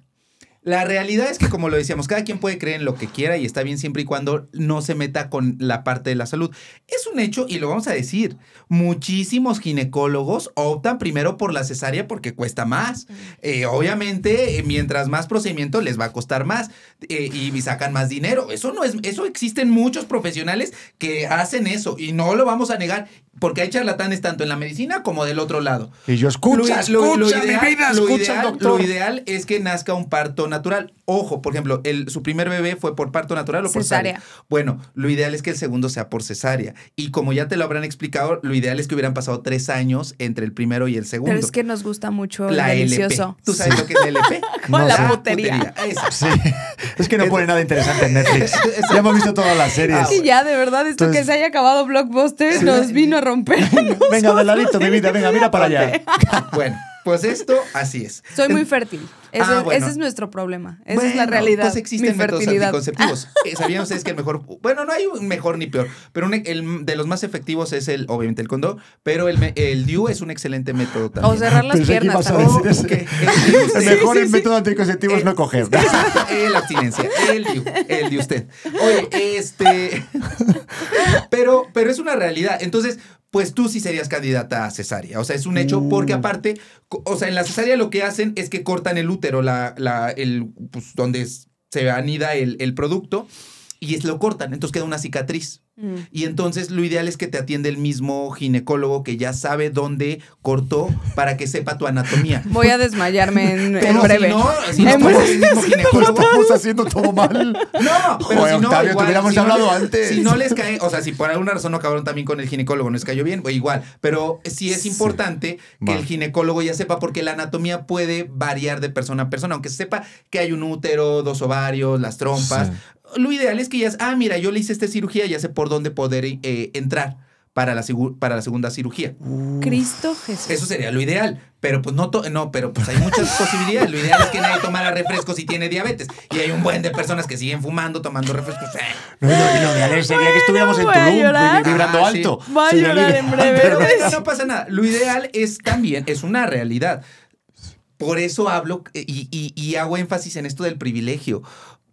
la realidad es que, como lo decíamos, cada quien puede creer en lo que quiera y está bien siempre y cuando no se meta con la parte de la salud. Es un hecho y lo vamos a decir. Muchísimos ginecólogos optan primero por la cesárea porque cuesta más. Eh, obviamente, eh, mientras más procedimiento les va a costar más eh, y sacan más dinero. Eso no es, eso existen muchos profesionales que hacen eso y no lo vamos a negar porque hay charlatanes tanto en la medicina como del otro lado. Y yo escucho. lo, escucha, Lo ideal es que nazca un parto natural. Ojo, por ejemplo, su primer bebé fue por parto natural o por cesárea. Bueno, lo ideal es que el segundo sea por cesárea. Y como ya te lo habrán explicado, lo ideal es que hubieran pasado tres años entre el primero y el segundo. Pero es que nos gusta mucho la el delicioso. ¿Tú sabes lo que es el LP? [LAUGHS] Con la putería. Sí. Es que no pone nada interesante en Netflix. [LAUGHS] ya hemos visto todas las series. Y ya, de verdad, esto que se haya acabado Blockbuster nos vino a [LAUGHS] venga, de ladito, mi vida, venga, mira para allá. [LAUGHS] bueno, pues esto así es. Soy muy fértil. Ah, ese, es nuestro problema. Esa es la realidad. Pues existen métodos anticonceptivos. [LAUGHS] Eh, Sabían ustedes que el mejor, bueno, no hay un mejor ni peor, pero el de los más efectivos es el, obviamente, el condón, pero el, el DIU es un excelente método también. O cerrar las piernas. El, mejor método anticonceptivo es no coger. la abstinencia. El DIU, el de usted. Oye, este. Pero, pero es una realidad. Entonces, pues tú sí serías candidata a cesárea. O sea, es un hecho porque uh. aparte, o sea, en la cesárea lo que hacen es que cortan el útero, la, la, el, pues, donde se anida el, producto, y es, lo cortan, entonces queda una cicatriz. Mm. Y entonces lo ideal es que te atiende el mismo ginecólogo que ya sabe dónde cortó para que sepa tu anatomía. [LAUGHS] Voy a desmayarme en, breve. Si no, si no estamos el haciendo todo mal. No, pero si no, antes. Si no les cae, o sea, si por alguna razón no acabaron también con el ginecólogo, no les cayó bien, pues igual. Pero sí es importante que el ginecólogo ya sepa porque la anatomía puede variar de persona a persona, aunque sepa que hay un útero, dos ovarios, las trompas lo ideal es que ya, ah, mira, yo le hice esta cirugía, ya sé por dónde poder eh, entrar para la, para la segunda cirugía. Cristo Jesús. Eso sería lo ideal. Pero pues no, no, pero pues hay muchas [LAUGHS] posibilidades. Lo ideal es que nadie tomara refrescos si tiene diabetes. Y hay un buen de personas que siguen fumando, tomando refrescos. Eh. No, no, ideal sería que estuviéramos en Tulum, vibrando ah, alto. Va a llorar en breve. [LAUGHS] Pero no, pasa nada. Lo ideal es también, es una realidad. Por eso hablo eh, y hago énfasis en esto del privilegio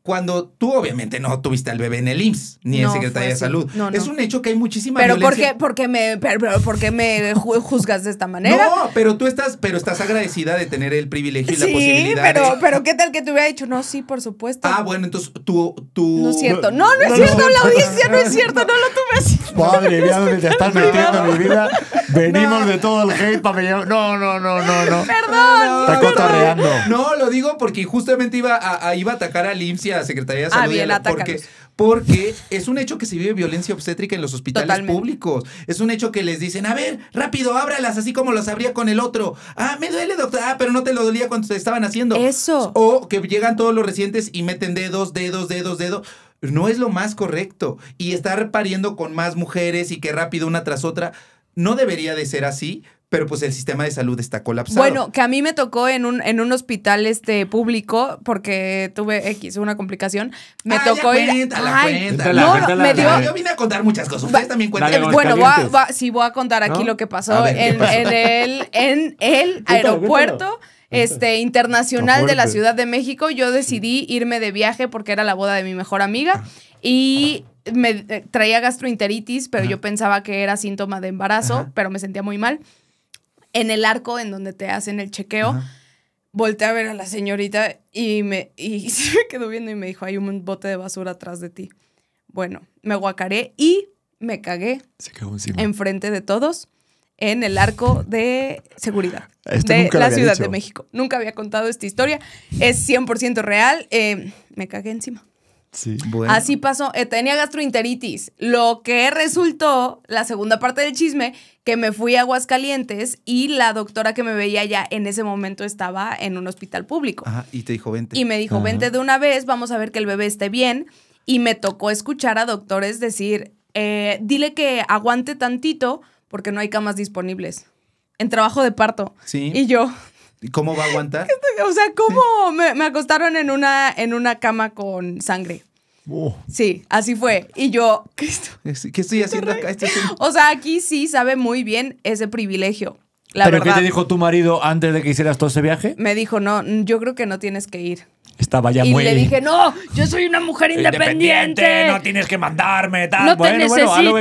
cuando tú obviamente no tuviste al bebé en el IMSS ni en Secretaría de Salud. Es un hecho que hay muchísima pero violencia. Porque, porque me, porque me juzgas de esta manera? No, pero tú estás, pero estás agradecida de tener el privilegio y la posibilidad. Pero, pero qué tal que te hubiera dicho, no, sí, por supuesto. Ah, bueno, entonces tú, tú. No es cierto. No, no es cierto, la audiencia no es cierto, no lo tuve así. Padre mía, donde te estás metiendo en mi vida. Venimos de todo el hate para No, no, no, no, no. Perdón. Está cotorreando. No, lo digo porque justamente iba a, iba a atacar al IMSS y a la Secretaría de ah, Salud. porque, porque es un hecho que se vive violencia obstétrica en los hospitales públicos. Es un hecho que les dicen, a ver, rápido, ábralas, así como las abría con el otro. Ah, me duele, doctor. Ah, pero no te lo dolía cuando te estaban haciendo. Eso. O que llegan todos los recientes y meten dedos, dedos, dedos, dedos no es lo más correcto. Y estar pariendo con más mujeres y que rápido una tras otra, no debería de ser así, pero pues el sistema de salud está colapsado. Bueno, que a mí me tocó en un, en un hospital este público, porque tuve X, una complicación, me tocó cuéntala, Yo vine a contar muchas cosas, ustedes también cuentan. Bueno, voy a, sí voy a contar aquí lo que pasó, en, el, aeropuerto este, internacional de la Ciudad de México. Yo decidí irme de viaje porque era la boda de mi mejor amiga ah. y me eh, traía gastroenteritis, pero yo pensaba que era síntoma de embarazo, pero me sentía muy mal en el arco en donde te hacen el chequeo. volteé a ver a la señorita y, me, y [LAUGHS] se me quedó viendo y me dijo, hay un bote de basura atrás de ti. Bueno, me guacaré y me cagué. Se cagó encima. Enfrente de todos en el arco de seguridad [LAUGHS] de la Ciudad de México. Nunca había contado esta historia. Es 100% real. Eh, me cagué encima. Así pasó. Eh, tenía gastroenteritis. Lo que resultó, la segunda parte del chisme, que me fui a Aguascalientes y la doctora que me veía ya en ese momento estaba en un hospital público. Ajá, y te dijo, vente. Y me dijo, vente de una vez, vamos a ver que el bebé esté bien. Y me tocó escuchar a doctores decir, eh, dile que aguante tantito porque no hay camas disponibles. En trabajo de parto. Sí. Y yo, ¿Y cómo va a aguantar? [LAUGHS] O sea, ¿cómo me, me, acostaron en una, en una cama con sangre? Oh. Sí, así fue. Y yo, ¿qué estoy, haciendo acá? O sea, aquí sí sabe muy bien ese privilegio. La ¿Pero qué te dijo tu marido antes de que hicieras todo ese viaje? Me dijo, no, yo creo que no tienes que ir. Estaba ya muy... Y le dije, no, yo soy una mujer independiente. no tienes que mandarme, tal. bueno, bueno, necesito. lo que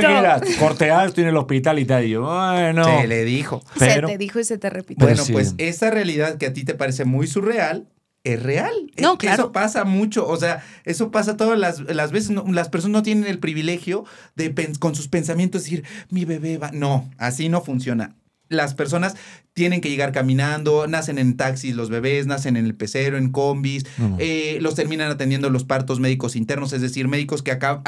estoy en el hospital y tal. Y yo, bueno. Se le dijo. Se te dijo y se te repitió. Bueno, pues esa realidad que a ti te parece muy surreal, es real. Eso pasa mucho, o sea, eso pasa todas las, veces. las personas no tienen el privilegio de con sus pensamientos decir, mi bebé va. No, así no funciona las personas tienen que llegar caminando, nacen en taxis los bebés, nacen en el pecero, en combis, eh, los terminan atendiendo los partos médicos internos, es decir, médicos que acaban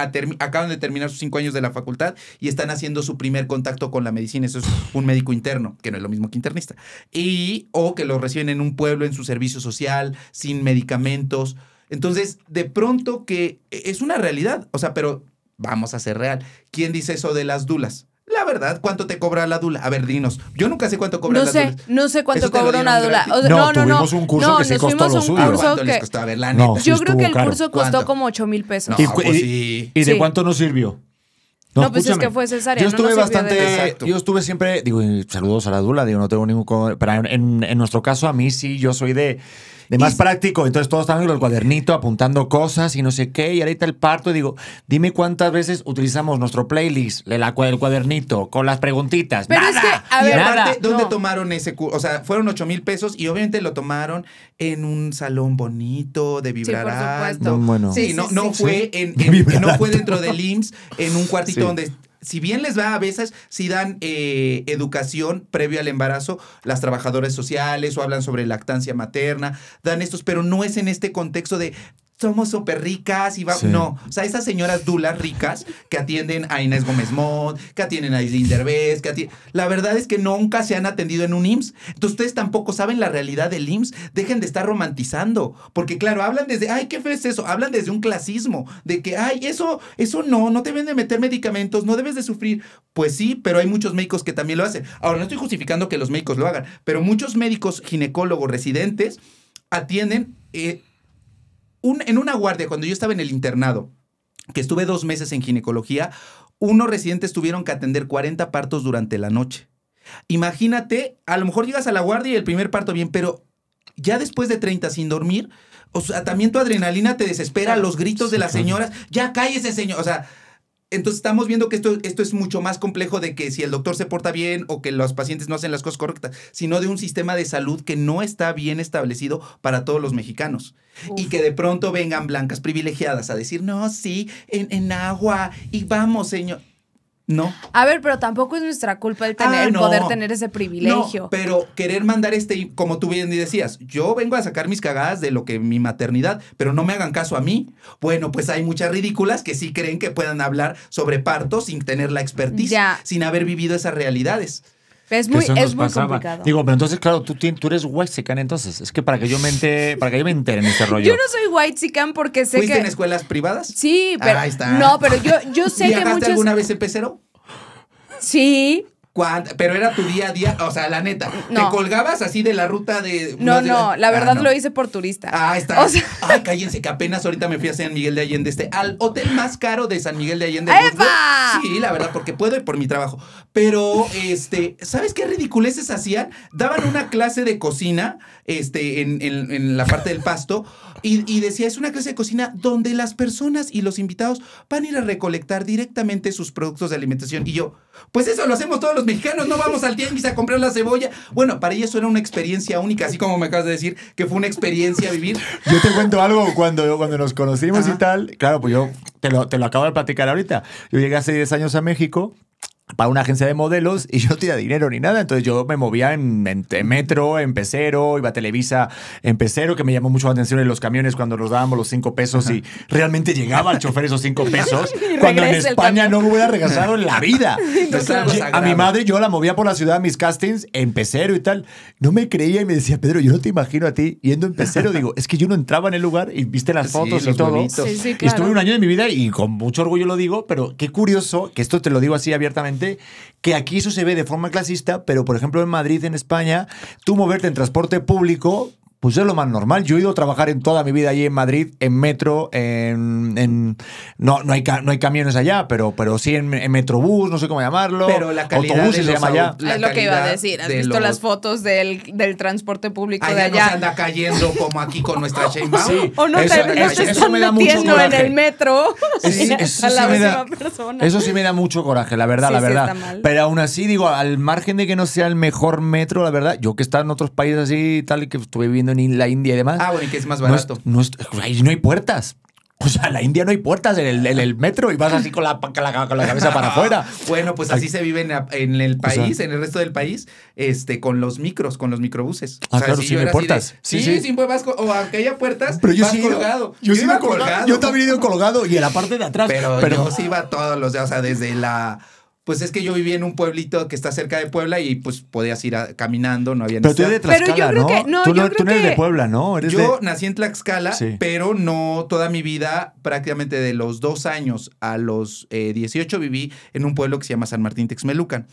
de terminar sus cinco años de la facultad y están haciendo su primer contacto con la medicina. Eso es un médico interno, que no es lo mismo que internista. Y, o que lo reciben en un pueblo, en su servicio social, sin medicamentos. Entonces, de pronto que e-, es una realidad, o sea, pero vamos a ser real. ¿Quién dice eso de las dulas? La verdad, ¿cuánto te cobra la dula? A ver, dinos. Yo nunca sé cuánto cobra la dula. No sé cuánto cobra una dula. O no, no, no. Tuvimos un curso que se costó lo suyo. ¿Cuánto les costó? A ver, la neta. Yo creo que el curso costó como 8 mil pesos. Pues ¿Y, de cuánto nos sirvió? No, pues es que fue cesárea. Yo estuve bastante. Yo estuve siempre. Digo, saludos a la Dula, digo, no tengo ningún. Pero en, nuestro caso, a mí sí, yo soy de de más práctico. Entonces todos estaban en el cuadernito apuntando cosas y no sé qué. Y ahorita el parto, digo, dime cuántas veces utilizamos nuestro playlist, el, el cuadernito, con las preguntitas. Pero es que, a ver, ¿dónde tomaron ese curso? O sea, fueron 8 mil pesos y obviamente lo tomaron en un salón bonito de vibrar Sí, sí, no, no fue no fue dentro del IMSS, en un cuartito donde si bien les va a veces, si dan eh, educación previo al embarazo, las trabajadoras sociales o hablan sobre lactancia materna, dan estos, pero no es en este contexto de somos súper ricas y vamos. No, o sea, esas señoras dulas ricas que atienden a Inés Gómez Mont, que atienden a Linda Derbez, que atienden... La verdad es que nunca se han atendido en un IMSS. Entonces ustedes tampoco saben la realidad del IMSS. Dejen de estar romantizando. Porque claro, hablan desde, ay, qué fe es eso. Hablan desde un clasismo, de que, ay, eso, eso no, no te deben de meter medicamentos, no debes de sufrir. Pues sí, pero hay muchos médicos que también lo hacen. Ahora, no estoy justificando que los médicos lo hagan, pero muchos médicos ginecólogos residentes atienden eh, en una guardia, cuando yo estaba en el internado, que estuve dos meses en ginecología, unos residentes tuvieron que atender 40 partos durante la noche. Imagínate, a lo mejor llegas a la guardia y el primer parto bien, pero ya después de 30 sin dormir, o sea, también tu adrenalina te desespera, los gritos de las señoras, ya ese señor, o sea, entonces estamos viendo que esto, esto es mucho más complejo de que si el doctor se porta bien o que los pacientes no hacen las cosas correctas, sino de un sistema de salud que no está bien establecido para todos los mexicanos. Y que de pronto vengan blancas privilegiadas a decir, no, sí, en, en agua, y vamos, señor. No. A ver, pero tampoco es nuestra culpa el, tener, ah, el poder tener ese privilegio. No, pero querer mandar este, como tú bien decías, yo vengo a sacar mis cagadas de lo que mi maternidad, pero no me hagan caso a mí. Bueno, pues hay muchas ridículas que sí creen que puedan hablar sobre parto sin tener la expertise, sin haber vivido esas realidades. Es muy, es muy complicado. Digo, pero entonces, claro, tú, tú eres whitezican entonces. Es que para que yo me entere, para que yo me entere en este rollo. Yo no soy whitezican porque sé ¿Fuiste que... en escuelas privadas? Sí, ah, pero... ahí está. No, pero yo, yo [LAUGHS] sé que muchos... alguna vez en pecero? Sí, pero era tu día a día, o sea, la neta. ¿Te colgabas así de la ruta de.? No, no, la ah, verdad lo hice por turista. Ah, está. Ay, cállense, que apenas ahorita me fui a San Miguel de Allende, este, al hotel más caro de San Miguel de Allende. Pues, sí, la verdad, porque puedo y por mi trabajo. Pero, este, ¿sabes qué ridiculeces hacían? Daban una clase de cocina, este, en, en, la parte del pasto, y decía, es una clase de cocina donde las personas y los invitados van a ir a recolectar directamente sus productos de alimentación. Y yo, pues eso lo hacemos todos los mexicanos, no vamos al tianguis a comprar la cebolla. Bueno, para ella eso era una experiencia única, así como me acabas de decir que fue una experiencia vivir. Yo te cuento algo, cuando, cuando nos conocimos y tal, claro, pues yo te lo, te lo acabo de platicar ahorita. Yo llegué hace 10 años a México para una agencia de modelos y yo no tenía dinero ni nada. Entonces yo me movía en, metro, en pecero, iba a Televisa en pecero, que me llamó mucho la atención en los camiones cuando nos dábamos los cinco pesos y realmente llegaba al chofer esos cinco [LAUGHS] pesos, cuando en España no me hubiera regresado en la [LAUGHS] vida. a mi madre yo la movía por la ciudad, mis castings, en pecero y tal. No me creía y me decía, Pedro, yo no te imagino a ti yendo en pecero. Digo, es que yo no entraba en el lugar y viste las fotos y todo. y estuve un año de mi vida y con mucho orgullo lo digo, pero qué curioso que esto te lo digo así abiertamente que aquí eso se ve de forma clasista, pero por ejemplo en Madrid, en España, tú moverte en transporte público pues es lo más normal. Yo he ido a trabajar en toda mi vida allí en Madrid, en metro, en. en no, no, hay, no hay camiones allá, pero, pero sí en, metrobús, no sé cómo llamarlo. Autobús de se llama allá. Es lo que iba a decir. ¿Has visto las fotos del, transporte público de allá? Nos anda cayendo como aquí con nuestra [LAUGHS] Sheinbaum. o no eso, me da en el metro. [LAUGHS] eso, sí me da, eso sí me da mucho coraje, la verdad, la verdad. pero aún así, digo, al margen de que no sea el mejor metro, la verdad, yo que estaba en otros países así y tal, y que estuve viviendo en la India y demás. Ah, bueno, y que es más barato. No, no, hay puertas. O sea, la India no hay puertas en el, metro y vas así con la, la, cabeza para [LAUGHS] afuera. bueno, pues así se vive en, el país, en el resto del país, este, con los micros, con los microbuses. Ah, claro, sí sin puertas. sí, sí, sí, sin pues vas o aunque haya puertas, pero yo vas sí colgado. Yo, sí iba colgado. Yo también he ido colgado y en la parte de atrás. Pero, pero... yo sí iba todos los días, o sea, desde la pues es que yo viví en un pueblito que está cerca de Puebla y pues podías ir caminando, no había necesidad. Pero tú eres de Tlaxcala, ¿no? no, tú, yo e-, no, eres de Puebla, ¿no? yo nací en Tlaxcala, pero no toda mi vida, prácticamente de los dos años a los 18 eh, viví en un pueblo que se llama San Martín Texmelucan.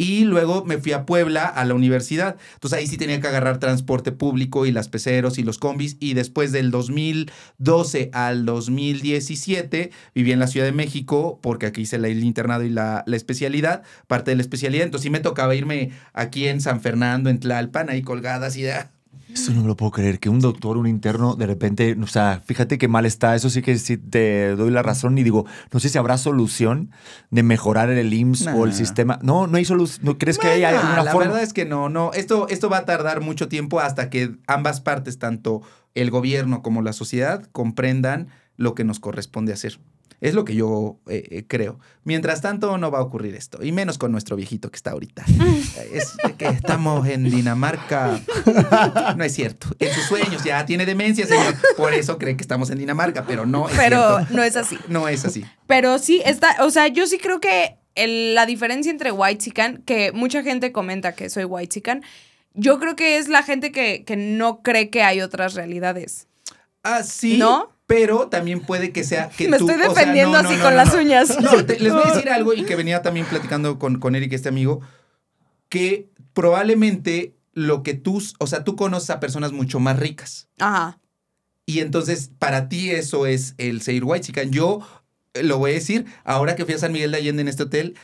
Y luego me fui a Puebla a la universidad. Entonces ahí sí tenía que agarrar transporte público y las peceros y los combis. Y después del 2012 al 2017 viví en la Ciudad de México porque aquí hice el internado y la, la especialidad, parte de la especialidad. Entonces sí me tocaba irme aquí en San Fernando, en Tlalpan, ahí colgadas y de ah, eso no me lo puedo creer, que un doctor, un interno, de repente, o sea, fíjate qué mal está, eso sí que sí te doy la razón y digo, no sé si habrá solución de mejorar el IMSS o el sistema. No, no hay solución, ¿no crees que hay alguna forma? La verdad es que no, no, esto, esto va a tardar mucho tiempo hasta que ambas partes, tanto el gobierno como la sociedad, comprendan lo que nos corresponde hacer. Es lo que yo eh, eh, creo. Mientras tanto, no va a ocurrir esto. Y menos con nuestro viejito que está ahorita. [LAUGHS] es que estamos en Dinamarca. No es cierto. En sus sueños ya tiene demencia, señor. Por eso cree que estamos en Dinamarca, pero no es Pero no es así. No es así. Pero sí, está, o sea, yo sí creo que la diferencia entre White Sican, que mucha gente comenta que soy White Sican, yo creo que es la gente que, que no cree que hay otras realidades. Ah, sí. ¿No? pero también puede que sea que Me estoy defendiendo así con las uñas. les voy a [LAUGHS] decir algo y que venía también platicando con, con Eric, este amigo, que probablemente lo que tú, o sea, tú conoces a personas mucho más ricas. Ajá. Y entonces, para ti eso es el seguir white chican. Yo eh, lo voy a decir, ahora que fui a San Miguel de Allende en este hotel,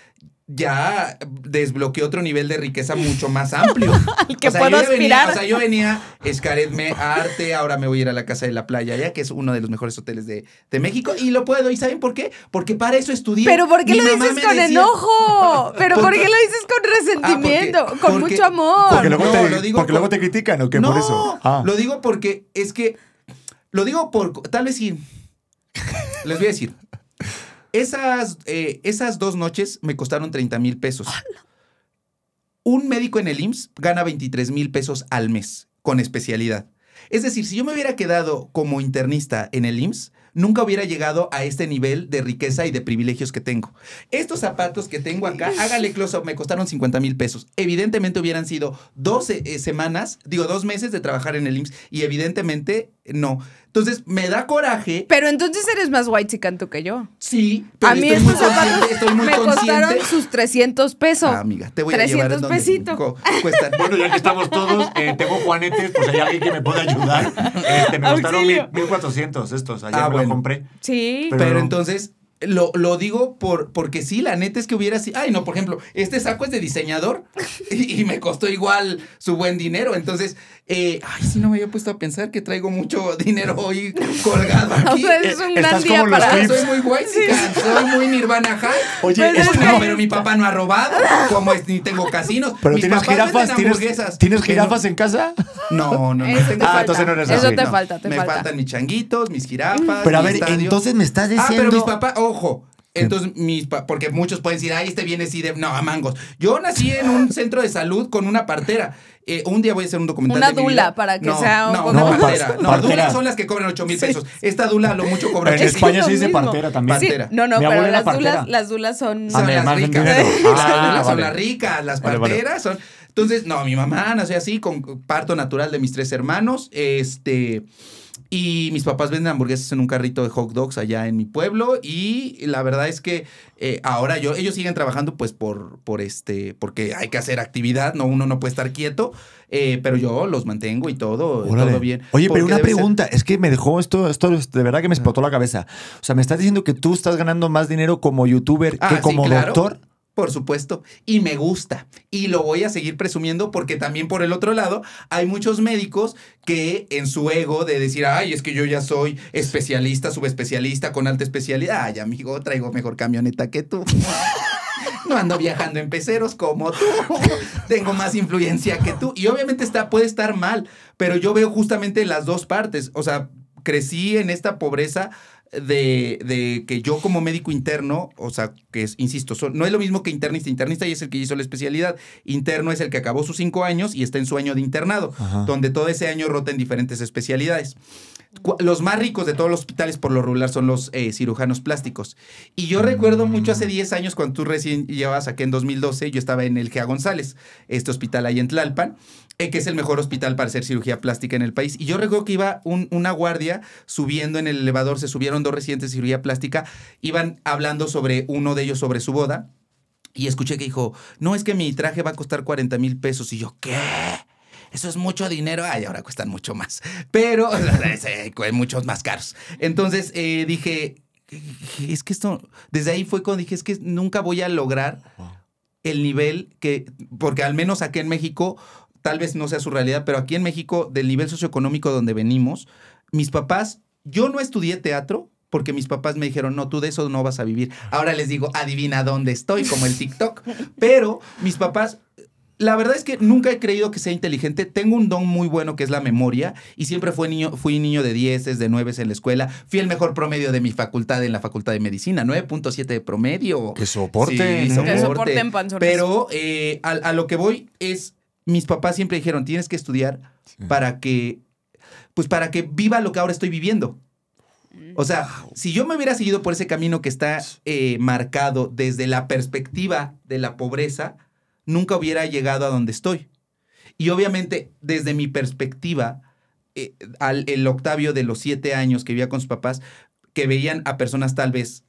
ya desbloqueé otro nivel de riqueza mucho más [LAUGHS] amplio. Al que puedo aspirar. o sea, yo venía, escaredme a arte, ahora me voy a ir a la Casa de la Playa, ya que es uno de los mejores hoteles de, México, y lo puedo. ¿Y saben por qué? Porque para eso estudié. Pero ¿por qué lo dices con enojo? [LAUGHS] ¿Pero por, qué lo dices con ah, resentimiento? con mucho amor. Porque luego, te, critican, ¿o qué? por eso. Ah. Lo digo porque es que. Lo digo por. Tal vez sí. Les voy a decir. Esas, eh, esas dos noches me costaron 30 mil pesos. Un médico en el IMSS gana 23 mil pesos al mes con especialidad. Es decir, si yo me hubiera quedado como internista en el IMSS, nunca hubiera llegado a este nivel de riqueza y de privilegios que tengo. Estos zapatos que tengo acá, hágale close up, me costaron 50 mil pesos. Evidentemente hubieran sido 12 eh, semanas, digo, dos meses de trabajar en el IMSS y evidentemente no. Entonces me da coraje. Pero entonces eres más white chican tú que yo. Sí, a mí estoy muy consciente. me costaron sus 300 pesos. Ah, amiga, te voy a llevar en pesitos. [LAUGHS] Bueno, ya que estamos todos, eh, tengo juanetes, pues hay alguien que me pueda ayudar. te este, me [LAUGHS] costaron 1400 estos, ayer ah, me bueno. compré. Sí. pero entonces lo, lo, digo por, porque sí, la neta es que hubiera sido. Ay, no, por ejemplo, este saco es de diseñador [LAUGHS] y, me costó igual su buen dinero. Entonces, eh, ay, si no me había puesto a pensar que traigo mucho dinero [LAUGHS] hoy colgado aquí. O sea, es un eh, gran día para. Soy muy guay, soy muy Nirvana High. Oye, este pero, mi papá no ha robado, como es, ni tengo casinos. Pero Mis tienes jirafas, ¿tienes, ¿tienes jirafas en casa? No, no, no. ah, entonces no eres Eso te falta, te me falta. Me faltan mis changuitos, mis jirafas. Pero a ver, entonces me estás diciendo. Ah, pero mis papás ojo. Entonces, mis porque muchos pueden decir, ay, este viene así de. No, a mangos. Yo nací en un centro de salud con una partera. Eh, un día voy a hacer un documental. Una dula para que sea un no, no, partera. no, dulas son las que cobran 8 mil pesos. Esta dula a lo mucho cobra En España sí dice partera también. no, no, pero las dulas, las dulas son. Ah, son [LAUGHS] ah, las ricas. las dulas son las ricas. Las parteras son. Entonces, no, mi mamá nació así, con parto natural de mis tres hermanos. Este. Y mis papás venden hamburguesas en un carrito de hot dogs allá en mi pueblo. Y la verdad es que eh, ahora yo, ellos siguen trabajando pues por, por este, porque hay que hacer actividad, no, uno no puede estar quieto. Eh, pero yo los mantengo y todo, todo bien. Oye, pero una pregunta, es que me dejó esto, esto de verdad que me explotó la cabeza. O sea, me estás diciendo que tú estás ganando más dinero como youtuber que ah, como doctor por supuesto, y me gusta. Y lo voy a seguir presumiendo porque también por el otro lado hay muchos médicos que en su ego de decir, ay, es que yo ya soy especialista, subespecialista, con alta especialidad, ay, amigo, traigo mejor camioneta que tú. No ando viajando en peceros como tú. Tengo más influencia que tú. Y obviamente está, puede estar mal, pero yo veo justamente las dos partes. O sea, crecí en esta pobreza de, que yo como médico interno, o sea, que insisto, no es lo mismo que internista. Internista y es el que hizo la especialidad. Interno es el que acabó sus cinco años y está en su año de internado, donde todo ese año rota en diferentes especialidades. Los más ricos de todos los hospitales por lo regular son los eh, cirujanos plásticos. Y yo mm. recuerdo mucho hace 10 años cuando tú recién llevas aquí en 2012, yo estaba en el Gea González, este hospital ahí en Tlalpan, eh, que es el mejor hospital para hacer cirugía plástica en el país. Y yo recuerdo que iba una guardia subiendo en el elevador, se subieron dos residentes de cirugía plástica, iban hablando sobre uno de ellos, sobre su boda, y escuché que dijo, no, es que mi traje va a costar 40 mil pesos. Y yo, ¿qué? Eso es mucho dinero. Ay, ahora cuestan mucho más. [LAUGHS] Pero hay [LAUGHS] eh, muchos más caros. Entonces eh, dije, es que esto, desde ahí fue cuando dije, es que nunca voy a lograr el nivel que, porque al menos aquí en México tal vez no sea su realidad, pero aquí en México, del nivel socioeconómico donde venimos, mis papás, yo no estudié teatro, porque mis papás me dijeron, no, tú de eso no vas a vivir. Ahora les digo, adivina dónde estoy, como el TikTok. [LAUGHS] Pero mis papás, la verdad es que nunca he creído que sea inteligente. Tengo un don muy bueno que es la memoria y siempre fui niño, fui niño de 10, de 9 en la escuela. Fui el mejor promedio de mi facultad en la facultad de medicina, 9.7 de promedio. Que soporte. Que soporte. en Pero eh, a lo que voy es mis papás siempre dijeron, tienes que estudiar para que, pues para que viva lo que ahora estoy viviendo. O sea, si yo me hubiera seguido por ese camino que está eh, marcado desde la perspectiva de la pobreza, nunca hubiera llegado a donde estoy. Y obviamente, desde mi perspectiva, eh, al, el Octavio de los siete años que vivía con sus papás, que veían a personas tal vez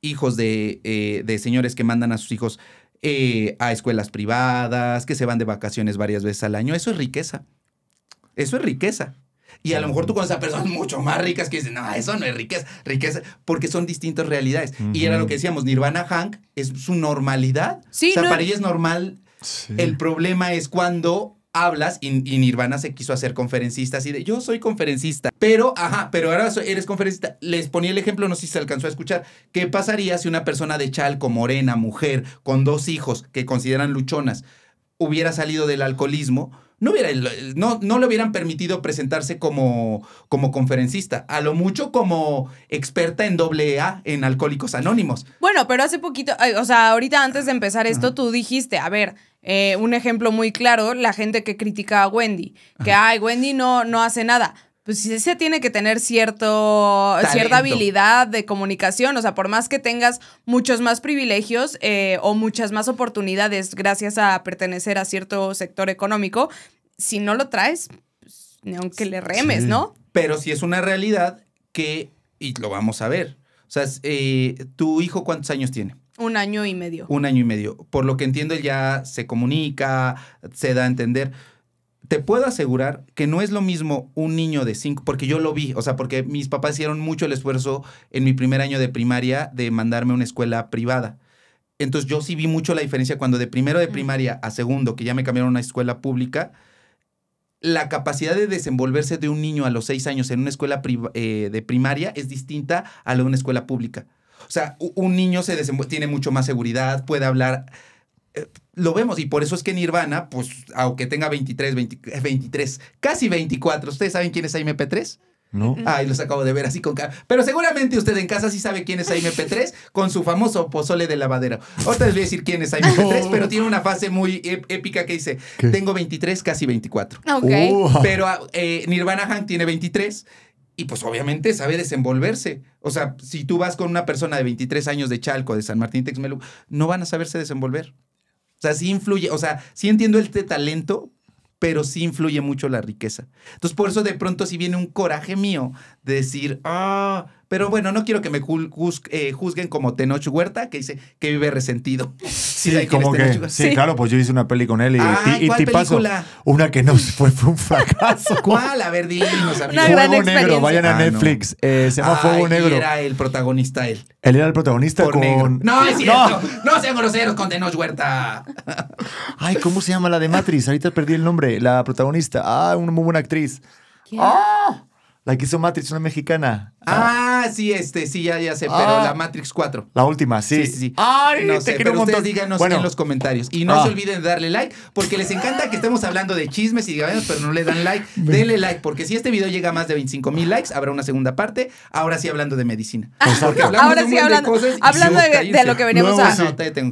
hijos de, eh, de señores que mandan a sus hijos eh, a escuelas privadas, que se van de vacaciones varias veces al año. Eso es riqueza. Eso es riqueza. Y a lo mejor tú conoces a personas mucho más ricas que dicen, no, eso no es riqueza, riqueza, porque son distintas realidades. Y era lo que decíamos, Nirvana Hank es su normalidad. Sí, o sea, para ella es normal. El problema es cuando hablas y, Nirvana se quiso hacer conferencista así de yo soy conferencista, pero ajá, pero ahora eres conferencista. Les ponía el ejemplo, no sé si se alcanzó a escuchar, ¿qué pasaría si una persona de Chalco, morena, mujer, con dos hijos que consideran luchonas, hubiera salido del alcoholismo? No, hubiera, no, no le hubieran permitido presentarse como, como conferencista, a lo mucho como experta en doble A en Alcohólicos Anónimos. Bueno, pero hace poquito, o sea, ahorita antes de empezar esto, tú dijiste, a ver, eh, un ejemplo muy claro, la gente que critica a Wendy, que, ay, Wendy no, no hace nada. Pues sí se tiene que tener cierto, cierta habilidad de comunicación, o sea, por más que tengas muchos más privilegios eh, o muchas más oportunidades gracias a pertenecer a cierto sector económico, si no lo traes, pues, aunque le remes, ¿no? Pero si es una realidad que, y lo vamos a ver, o sea, eh, tu hijo cuántos años tiene? Un año y medio. Un año y medio. Por lo que entiendo, él ya se comunica, se da a entender. Te puedo asegurar que no es lo mismo un niño de cinco, porque yo lo vi, o sea, porque mis papás hicieron mucho el esfuerzo en mi primer año de primaria de mandarme a una escuela privada. Entonces yo sí vi mucho la diferencia cuando de primero de primaria a segundo, que ya me cambiaron a una escuela pública, la capacidad de desenvolverse de un niño a los seis años en una escuela eh, de primaria es distinta a la de una escuela pública. O sea, un niño se tiene mucho más seguridad, puede hablar. Eh, lo vemos y por eso es que Nirvana, pues aunque tenga 23, 23, eh, casi 24, ¿ustedes saben quién es AMP3? No. Ay, los acabo de ver así con cara. Pero seguramente usted en casa sí sabe quién es AMP3 con su famoso pozole de lavadera. Ahorita les voy a decir quién es AMP3, pero tiene una fase muy épica que dice: Tengo 23, casi 24. Ok. Oh. Pero ah, eh, Nirvana Hank tiene 23 y pues obviamente sabe desenvolverse. O sea, si tú vas con una persona de 23 años de Chalco, de San Martín Texmeluc, no van a saberse desenvolver. O sea, sí influye, o sea, sí entiendo este talento, pero sí influye mucho la riqueza. Entonces, por eso de pronto si viene un coraje mío de decir, ah, pero bueno, no quiero que me eh, juzguen como Tenoch Huerta, que dice que vive resentido. [LAUGHS] Sí, como que, sí, claro, pues yo hice una peli con él y, una que no fue, un fracaso. [LAUGHS] ¿Cuál? A ver, dinos, amigos. Fuego Negro, vayan a ah, Netflix. Eh, se llama Fuego Negro. era el protagonista él. Él era el protagonista con... No, es [LAUGHS] cierto. No. no sean groseros con Tenoch Huerta. Ay, ¿cómo se llama la de Matrix? Ahorita perdí el nombre. La protagonista. Ah, una muy buena actriz. ¿Quién? ¡Ah! La que hizo Matrix, una mexicana. Ah, ah. sí, este, sí, ya, ya sé, ah. pero la Matrix 4. La última, sí. Sí, sí, sí. Ay, no te sé, quiero pero ustedes díganos en los comentarios. Y no ah. se olviden de darle like, porque les encanta que estemos hablando de chismes y digamos, pero no le dan like. [LAUGHS] Denle like, porque si este video llega a más de 25 mil likes, habrá una segunda parte. Ahora sí hablando de medicina. [LAUGHS] ahora sí hablando de, hablando de, lo que veníamos a...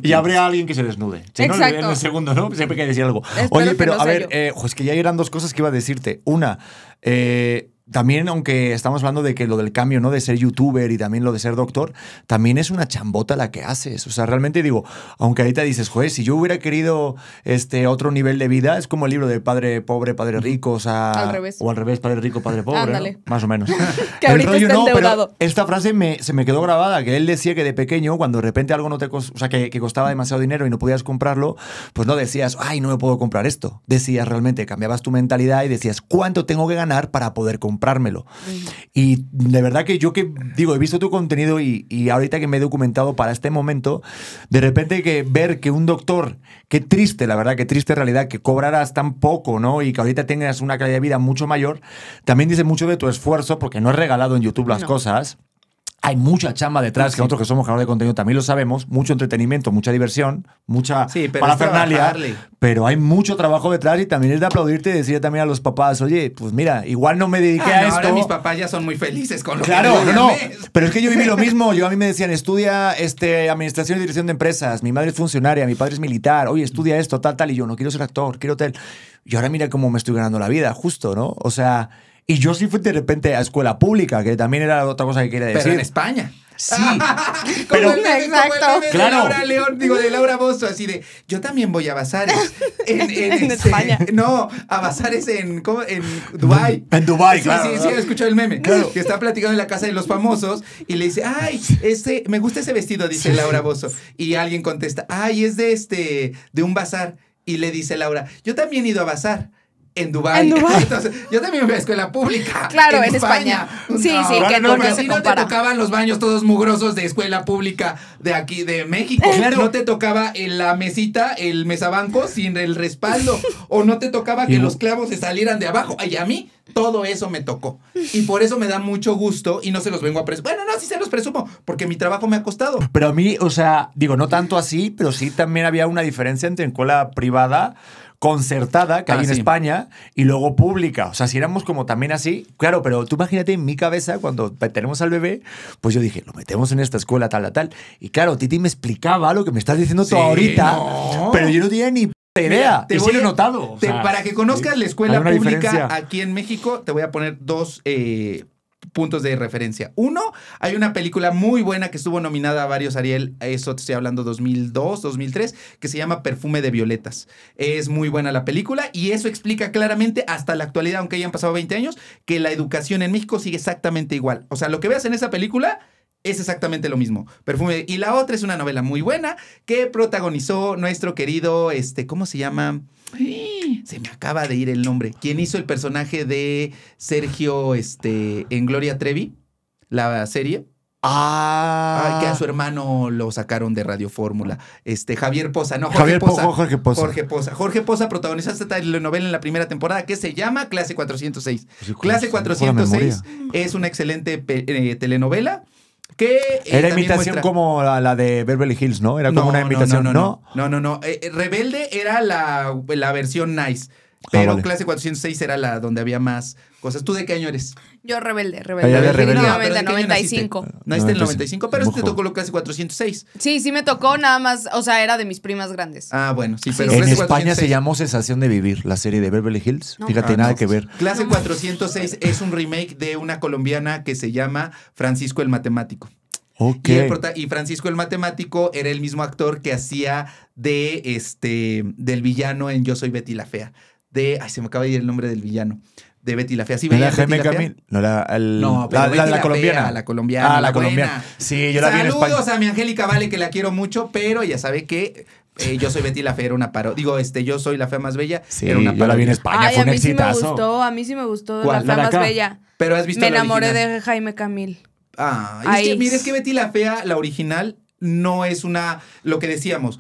Y habrá alguien que se desnude. Si Exacto. no, en el segundo, ¿no? Siempre hay que decir algo. Oye, pero a ver, pues que ya eran dos cosas que iba a decirte. Una, eh también, aunque estamos hablando de que lo del cambio, ¿no? De ser youtuber y también lo de ser doctor, también es una chambota la que haces. O sea, realmente digo, aunque ahorita dices, joder, si yo hubiera querido este otro nivel de vida, es como el libro de padre pobre, padre rico, o Al revés. padre rico, padre pobre. Más o menos. [LAUGHS] esta frase se me quedó grabada, que él decía que de pequeño, cuando de repente algo no te o sea, que, costaba demasiado dinero y no podías comprarlo, pues no decías, ay, no me puedo comprar esto. Decías realmente, cambiabas tu mentalidad y decías, ¿cuánto tengo que ganar para poder comprar comprármelo. Y de verdad que yo que, digo, he visto tu contenido y, ahorita que me he documentado para este momento, de repente que ver que un doctor, qué triste, la verdad, qué triste realidad, que cobrarás tan poco, ¿no? Y que ahorita tengas una calidad de vida mucho mayor, también dice mucho de tu esfuerzo, porque no he regalado en YouTube las cosas hay mucha chamba detrás, que nosotros que somos creadores de contenido también lo sabemos, mucho entretenimiento, mucha diversión, mucha pero parafernalia, pero hay mucho trabajo detrás y también es de aplaudirte y decirle también a los papás, oye, pues mira, igual no me dediqué ah, a esto. Ahora mis papás ya son muy felices con lo claro, Claro, no, pero es que yo viví lo [LAUGHS] mismo, yo a mí me decían, estudia este, administración y dirección de empresas, mi madre es funcionaria, mi padre es militar, oye, estudia esto, tal, tal, y yo no quiero ser actor, quiero tal. Y ahora mira cómo me estoy ganando la vida, justo, ¿no? O sea... Y yo sí fui de repente a escuela pública, que también era otra cosa que quería decir. Pero en España. Sí. [LAUGHS] [LAUGHS] pero, el exacto. claro. de Laura León, digo, de Laura Bozo, así de, yo también voy a bazares. [LAUGHS] En, este, España. No, a bazares en, en Dubái. En Dubái, claro. Sí, sí, he escuchado el meme. Claro. Que está platicando en la casa de los famosos y le dice, ay, este, me gusta ese vestido, dice Laura Bozo. Y alguien contesta, ay, es de este, de un bazar. Y le dice Laura, yo también he ido a bazar en Dubái. [LAUGHS] yo también fui a escuela pública. [LAUGHS] Claro, es España. Sí, sí, que no, así no te tocaban los baños todos mugrosos de escuela pública de aquí, de México. [LAUGHS] No te tocaba en la mesita, el mesabanco sin el respaldo. o no te tocaba que los clavos se salieran de abajo. Y a mí, todo eso me tocó. Y por eso me da mucho gusto y no se los vengo a presumir. Bueno, no, sí se los presumo, porque mi trabajo me ha costado. Pero a mí, o sea, digo, no tanto así, pero sí también había una diferencia entre en cola privada concertada que hay en ah, España y luego pública. O sea, si éramos como también así, claro, pero tú imagínate en mi cabeza cuando tenemos al bebé, pues yo dije, lo metemos en esta escuela tal, tal, Y claro, Titi me explicaba lo que me estás diciendo tú ahorita, pero yo no tenía ni idea. te voy lo he notado. para que conozcas la escuela pública aquí en México, te voy a poner dos eh, puntos de referencia. Uno, hay una película muy buena que estuvo nominada a varios Ariel, eso te estoy hablando 2002, 2003, que se llama Perfume de Violetas. Es muy buena la película y eso explica claramente hasta la actualidad, aunque hayan pasado 20 años, que la educación en México sigue exactamente igual. O sea, lo que veas en esa película es exactamente lo mismo. Perfume. Y la otra es una novela muy buena que protagonizó nuestro querido, este, ¿cómo se llama? Se me acaba de ir el nombre. Quien hizo el personaje de Sergio este, en Gloria Trevi, la serie. Ah. Ay, que a su hermano lo sacaron de Radio Fórmula. Este, Javier Poza, no, Jorge Javier Poza. Jorge Poza. Jorge Poza. Jorge protagonizó esta telenovela en la primera temporada que se llama Clase 406. Pues, Clase 406 es una excelente eh, telenovela eh, era imitación como la, de Beverly Hills, ¿no? Era como una imitación, ¿no? No, no, no. no, eh, eh, Rebelde era la, la versión nice. Pero clase 406 era la donde había más cosas. ¿Tú de qué año eres? Yo rebelde, ah, rebelde. de 95. Naciste en el 95, pero te tocó lo Clase 406. Sí, sí me tocó, nada más, o sea, era de mis primas grandes. Ah, bueno, sí, pero... En España se llamó Sensación de Vivir, la serie de Beverly Hills. Fíjate, nada que ver. Clase 406 es un remake de una colombiana que se llama Francisco el Matemático. Okay. Y, Francisco el Matemático era el mismo actor que hacía de este del villano en Yo Soy Betty la Fea. De. Ay, se me acaba de ir el nombre del villano de Betty la Fea. ¿Sí ¿No la Jaime Camil? No, la, la, colombiana. la colombiana. Ah, la, colombiana. Sí, yo la vi en España. Saludos a mi Angélica Vale, que la quiero mucho, pero ya sabe que eh, yo soy Betty la Fea, era una paro... Digo, este, yo soy la fea más bella. Sí, era una paro. Yo la vi en España, fue un exitazo. A mí sí me gustó, a mí sí me gustó la fea más bella. Pero has visto Me enamoré de Jaime Camil. Ah, es que, mire, es que Betty la Fea, la original, no es una, lo que decíamos,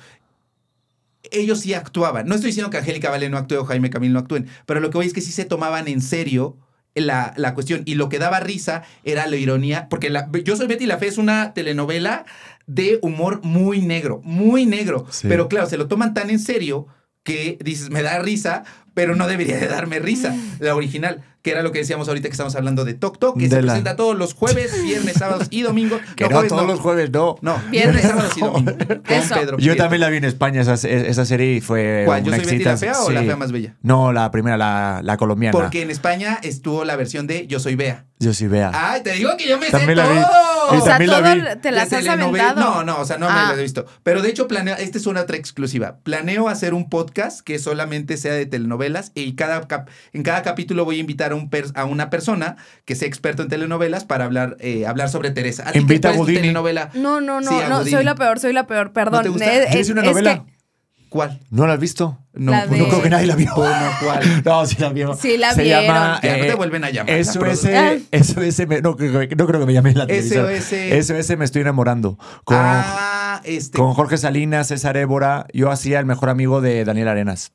ellos sí actuaban. No estoy diciendo que Angélica Vale no actúe o Jaime Camil no actúen, pero lo que voy es que sí se tomaban en serio la, cuestión. Y lo que daba risa era la ironía, porque Yo soy Betty la Fe es una telenovela de humor muy negro, muy negro. Pero claro, se lo toman tan en serio que dices, me da risa, pero no debería de darme risa, la original que era lo que decíamos ahorita que estamos hablando de Tok Tok, que se presenta todos los jueves, viernes, sábados y domingo. [LAUGHS] Que no, todos los jueves, no. No, viernes, sábados y domingo. Con Pedro Yo también la vi en España, esa, esa serie y fue. ¿Cuál? ¿Yo soy Betty la fea o la fea más bella? No, la primera, la, la, colombiana. Porque en España estuvo la versión de Yo soy Bea. Yo soy Bea. Ay, te digo que yo me sé la todo. o sea, todo la vi. te la has aventado. No, no, o sea, no me la ah. he visto. Pero de hecho, planeo, esta es una otra exclusiva. Planeo hacer un podcast que solamente sea de telenovelas y cada, en cada capítulo voy a invitar a, una persona que sea experto en telenovelas para hablar, eh, hablar sobre Teresa. Invita a Telenovela? No, no, no, soy la peor, soy la peor, perdón. Eh, eh, es, una novela. ¿Cuál? ¿No la has visto? No, pues, no creo que nadie la vio. [LAUGHS] No, ¿cuál? no, sí la vio. Sí la Se llama... no te vuelven a llamar. SOS... SOS... no, creo que me llame la atención. SOS... me estoy enamorando. Con, ah, este. Con Jorge Salinas, César Évora. Yo hacía el mejor amigo de Daniel Arenas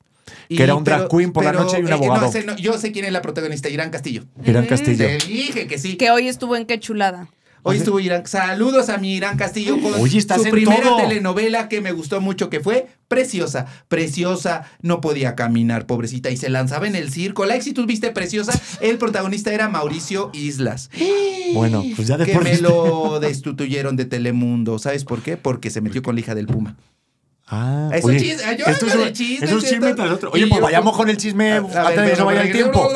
que era un drag queen por la noche y un eh, abogado. yo sé quién es la protagonista, Irán Castillo. Irán Castillo. Te dije que sí. Que hoy estuvo en Qué Chulada. Hoy estuvo Irán. Saludos a mi Irán Castillo con su primera telenovela que me gustó mucho, que fue Preciosa. Preciosa, no podía caminar, pobrecita, y se lanzaba en el circo. La éxito viste Preciosa. El protagonista era Mauricio Islas. [GASPS] Bueno, pues ya después. Que me lo [LAUGHS] destituyeron de Telemundo. ¿Sabes por qué? Porque se metió con la hija del Puma. Ah, eso chisme, es, un chisme, otro. Oye, pues vayamos con el chisme antes de que se vaya el tiempo.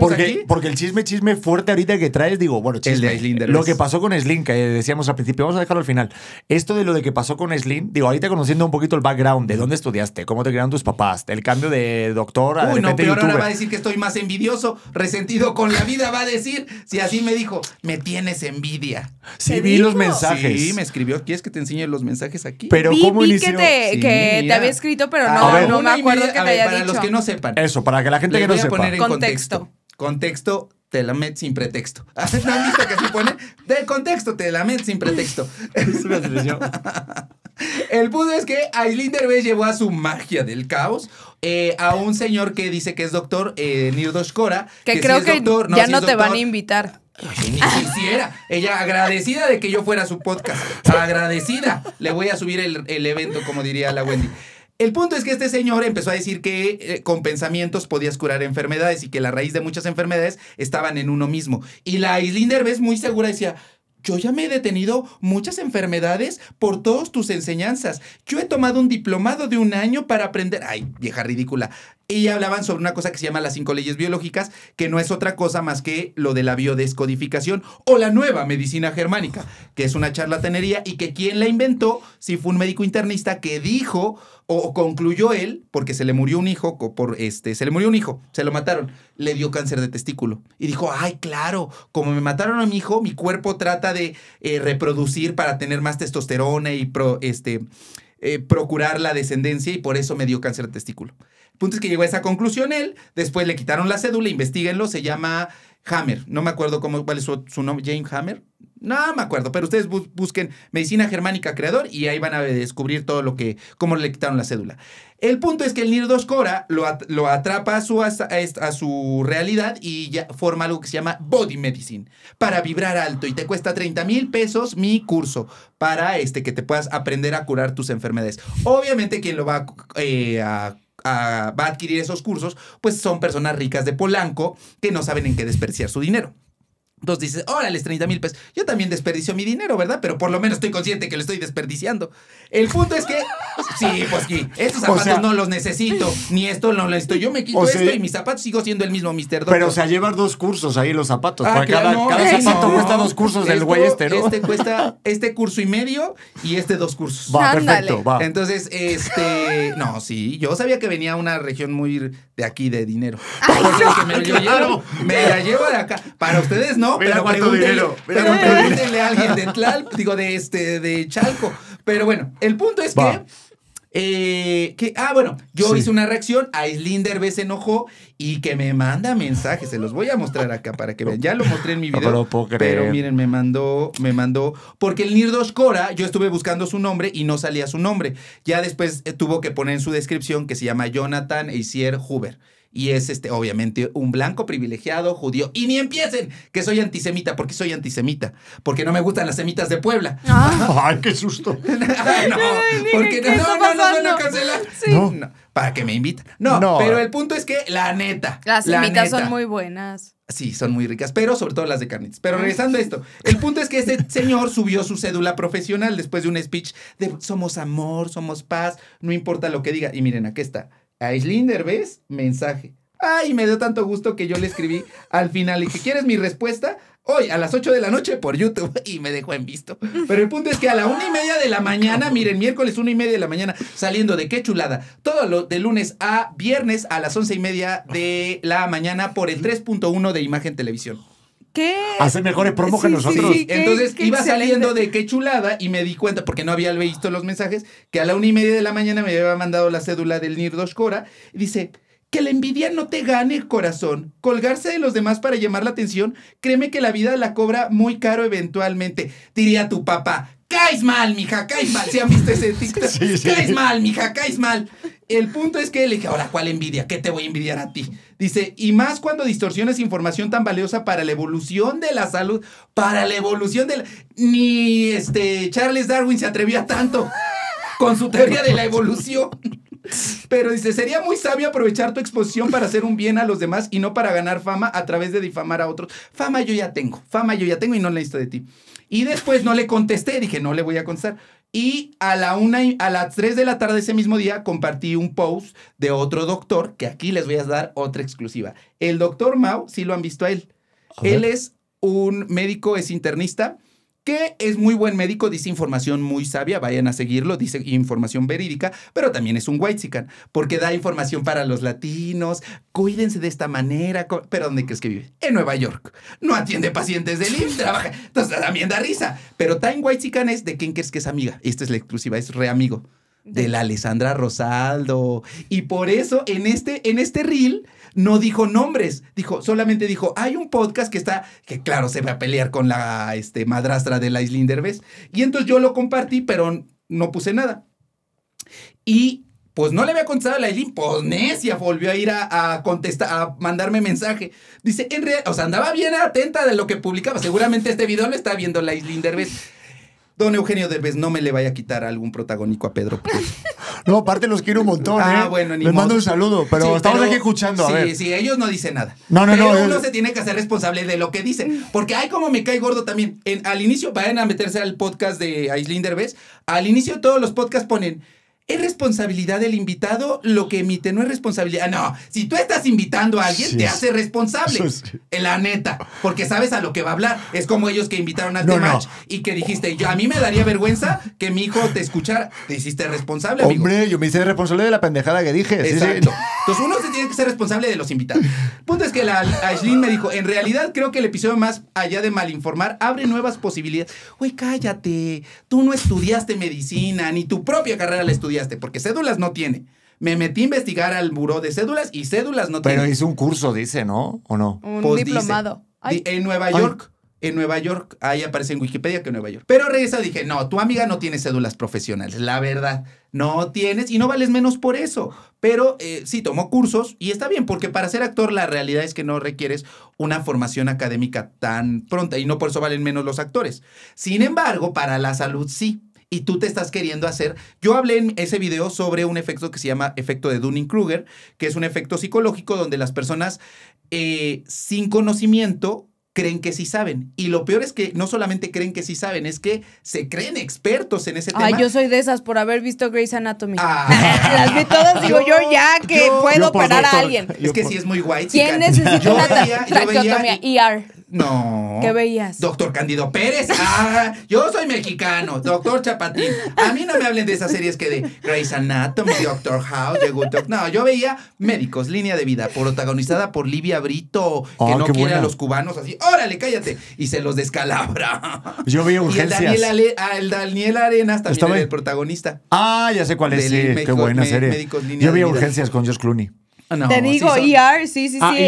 Porque, el chisme, chisme fuerte ahorita que traes, digo, bueno, chisme. lo que pasó con Slim, que decíamos al principio, vamos a dejarlo al final. Esto de lo de que pasó con Slim, digo, ahorita conociendo un poquito el background, de dónde estudiaste, cómo te criaron tus papás, el cambio de doctor a Uy, no, pero ahora va a decir que estoy más envidioso, resentido con la vida, va a decir, si así me dijo, me tienes envidia. Sí, vi los mensajes. Sí, me escribió, ¿quieres que te enseñe los mensajes aquí? Pero, ¿cómo inició? que te había escrito, pero no, no me acuerdo que te ver, para dicho. los que no sepan. Eso, para que la gente que no sepa. Poner en contexto. Contexto, te la met sin pretexto. [LAUGHS] Ah, has que se pone? de contexto, te la met sin pretexto. [LAUGHS] El punto es que Aileen Derbez llevó a su magia del caos eh, a un señor que dice que es doctor, eh, Nirdosh Kora. Que, creo que ya no te van a invitar. Ni quisiera. Ella agradecida de que yo fuera su podcast. Agradecida. Le voy a subir el, evento, como diría la Wendy. El punto es que este señor empezó a decir que eh, con pensamientos podías curar enfermedades y que la raíz de muchas enfermedades estaban en uno mismo. Y la Islinder es muy segura decía, yo ya me he detenido muchas enfermedades por todas tus enseñanzas. Yo he tomado un diplomado de un año para aprender. Ay, vieja ridícula y hablaban sobre una cosa que se llama las cinco leyes biológicas, que no es otra cosa más que lo de la biodescodificación o la nueva medicina germánica, que es una charlatanería y que quien la inventó, si fue un médico internista que dijo o concluyó él, porque se le murió un hijo, por este, se le murió un hijo, se lo mataron, le dio cáncer de testículo. Y dijo, ay, claro, como me mataron a mi hijo, mi cuerpo trata de eh, reproducir para tener más testosterona y este, eh, procurar la descendencia y por eso me dio cáncer de testículo punto es que llegó a esa conclusión él, después le quitaron la cédula, investiguenlo, se llama Hammer, no me acuerdo cómo, cuál es su, nombre, James Hammer, no me acuerdo, pero ustedes busquen Medicina Germánica Creador y ahí van a descubrir todo lo que, cómo le quitaron la cédula. El punto es que el Nirdos Cora lo, lo atrapa a su, a, su, realidad y forma algo que se llama Body Medicine para vibrar alto y te cuesta 30 mil pesos mi curso para este, que te puedas aprender a curar tus enfermedades. Obviamente quien lo va eh, a a, va a adquirir esos cursos, pues son personas ricas de Polanco que no saben en qué desperdiciar su dinero. Entonces dices, órale, 30 mil pesos. Yo también desperdicio mi dinero, ¿verdad? Pero por lo menos estoy consciente que lo estoy desperdiciando. El punto es que, sí, pues aquí, estos zapatos no los necesito, ni esto no lo necesito. Yo me quito esto y mis zapatos sigo siendo el mismo Mr. Doctor. Pero, o sea, llevar dos cursos ahí los zapatos. Ah, cada, zapato cuesta dos cursos del güey este, ¿no? Este cuesta este curso y medio y este dos cursos. Va, perfecto, va. Entonces, este, no, sí, yo sabía que venía a una región muy de aquí de dinero. Ay, que me, me la llevo de acá. Para ustedes, no pero a alguien de Tlal, digo, de este, de Chalco. Pero bueno, el punto es eh, que. ah, bueno, yo hice una reacción, Aislinder B se enojó y que me manda mensajes, se los voy a mostrar acá para que vean. Ya lo mostré en mi video, pero miren, me mandó, me mandó, porque el Nirdos Cora, yo estuve buscando su nombre y no salía su nombre. Ya después eh, tuvo que poner en su descripción que se llama Jonathan Isier Huber y es este, obviamente, un blanco privilegiado judío. Y ni empiecen que soy antisemita, porque soy antisemita, porque no me gustan las semitas de Puebla. Ah. ¡Ay, qué susto! [LAUGHS] no, porque no, no, no, no, No. para que me invita No, pero el punto es que la neta. Las semitas son muy buenas. Sí, son muy ricas, pero sobre todo las de carnitas. Pero regresando a esto, el punto es que este señor subió su cédula profesional después de un speech de somos amor, somos paz, no importa lo que diga. Y miren, aquí está. A ¿ves? Mensaje. Ay, me dio tanto gusto que yo le escribí al final y si quieres mi respuesta hoy a las 8 de la noche por YouTube [LAUGHS] y me dejó en visto. Pero el punto es que a la una y media de la mañana, miren, miércoles una y media de la mañana, saliendo de qué chulada, todo lo de lunes a viernes a las once y media de la mañana por el 3.1 de Imagen Televisión. ¿Qué? Hace mejores promos que nosotros. Entonces iba saliendo de qué chulada y me di cuenta, porque no había visto los mensajes, que a la una y media de la mañana me había mandado la cédula del Nirdosh Cora dice. Que la envidia no te gane, corazón. Colgarse de los demás para llamar la atención, créeme que la vida la cobra muy caro eventualmente. Diría tu papá, Caes mal, mija, caes mal. si han visto ese [LAUGHS] TikTok? mal, mija, caes mal. El punto es que le dije, ahora, ¿cuál envidia? ¿Qué te voy a envidiar a ti? Dice, y más cuando distorsiones información tan valiosa para la evolución de la salud, para la evolución del. la... Ni este Charles Darwin se atrevía tanto con su teoría de la evolución. Pero dice, sería muy sabio aprovechar tu exposición para hacer un bien a los demás y no para ganar fama a través de difamar a otros. Fama yo ya tengo, fama yo ya tengo y no la necesito de ti. Y después no le contesté, dije, no le voy a contestar. Y a, la una, a las 3 de la tarde ese mismo día compartí un post de otro doctor, que aquí les voy a dar otra exclusiva. El doctor Mao, si sí lo han visto a él. él es un médico, es internista, que es muy buen médico, dice información muy sabia, vayan a seguirlo, dice información verídica, pero también es un whitezican, porque da información para los latinos, cuídense de esta manera, pero ¿dónde crees que vive? En Nueva York. No atiende pacientes del IMSS, trabaja, entonces también da risa, pero white whitezican es de quién crees que es amiga, esta es la exclusiva, es re amigo de la Alessandra Rosaldo. Y por eso en este, en este reel no dijo nombres, dijo, solamente dijo, hay un podcast que está, que claro, se va a pelear con la este, madrastra de la Islinder Y entonces yo lo compartí, pero no puse nada. Y pues no le había contestado a la Islinder, pues, volvió a ir a, contestar, a mandarme mensaje. Dice, en realidad, o sea, andaba bien atenta de lo que publicaba. Seguramente este video lo está viendo la Islinder Don Eugenio Derbez, no me le vaya a quitar algún protagónico a Pedro. [LAUGHS] no, aparte los quiero un montón. Ah, ¿eh? bueno, ni Les mando un saludo, pero estamos aquí escuchando. A sí, sí, ellos no dicen nada. No, no, pero Uno se tiene que hacer responsable de lo que dicen. Mm. Porque, hay como me cae gordo también. al inicio, vayan a meterse al podcast de Aislinn Derbez. Al inicio, todos los podcasts ponen ¿Es responsabilidad del invitado lo que emite? No es responsabilidad. No, si tú estás invitando a alguien, te hace responsable. [LAUGHS] En eh, la neta, porque sabes a lo que va a hablar. Es como ellos que invitaron a no, este y que dijiste, yo, a mí me daría vergüenza que mi hijo te escuchara. Te hiciste responsable, Hombre, yo me hice responsable de la pendejada que dije. Exacto. Entonces uno se tiene que ser responsable de los invitados. Punto es que la Ashlyn me dijo, en realidad creo que el episodio más allá de malinformar abre nuevas posibilidades. Güey, cállate. Tú no estudiaste medicina, ni tu propia carrera la estudiaste porque cédulas no tiene. Me metí a investigar al buró de cédulas y cédulas no tiene. Pero hizo un curso, dice, ¿no? ¿O no? Un pues diplomado. en Nueva York. En Nueva York, ahí aparece en Wikipedia que en Nueva York. Pero regresa, dije, no, tu amiga no tiene cédulas profesionales, la verdad, no tienes y no vales menos por eso. Pero eh, sí, tomó cursos y está bien, porque para ser actor la realidad es que no requieres una formación académica tan pronta y no por eso valen menos los actores. Sin embargo, para la salud sí y tú te estás queriendo hacer. Yo hablé en ese video sobre un efecto que se llama efecto de Dunning-Kruger, que es un efecto psicológico donde las personas eh, sin conocimiento creen que sí saben. Y lo peor es que no solamente creen que sí saben, es que se creen expertos en ese tema. Ay, yo soy de esas por haber visto Grey's Anatomy. Ah. [LAUGHS] Las vi todas, digo yo, ya que puedo parar a alguien. Es que sí es muy guay. ¿Quién necesita una veía, ER? No. ¿Qué veías? Doctor Candido Pérez. Ah, yo soy mexicano. Doctor Chapatín. A mí no me hablen de esas series que de Grey's Anatomy, Doctor House, No, yo veía Médicos, Línea de Vida, protagonizada por Livia Brito, que ah, no quiere a los cubanos así. Órale, cállate. Y se los descalabra. Yo veía Urgencias. Y el Daniel, ah, el Daniel Arenas también el protagonista. Ah, ya sé cuál es. Sí, qué buena serie. Médicos, Línea yo veía Urgencias con Josh Clooney. Ah, Te digo ER, sí, sí, sí. Ah, ER.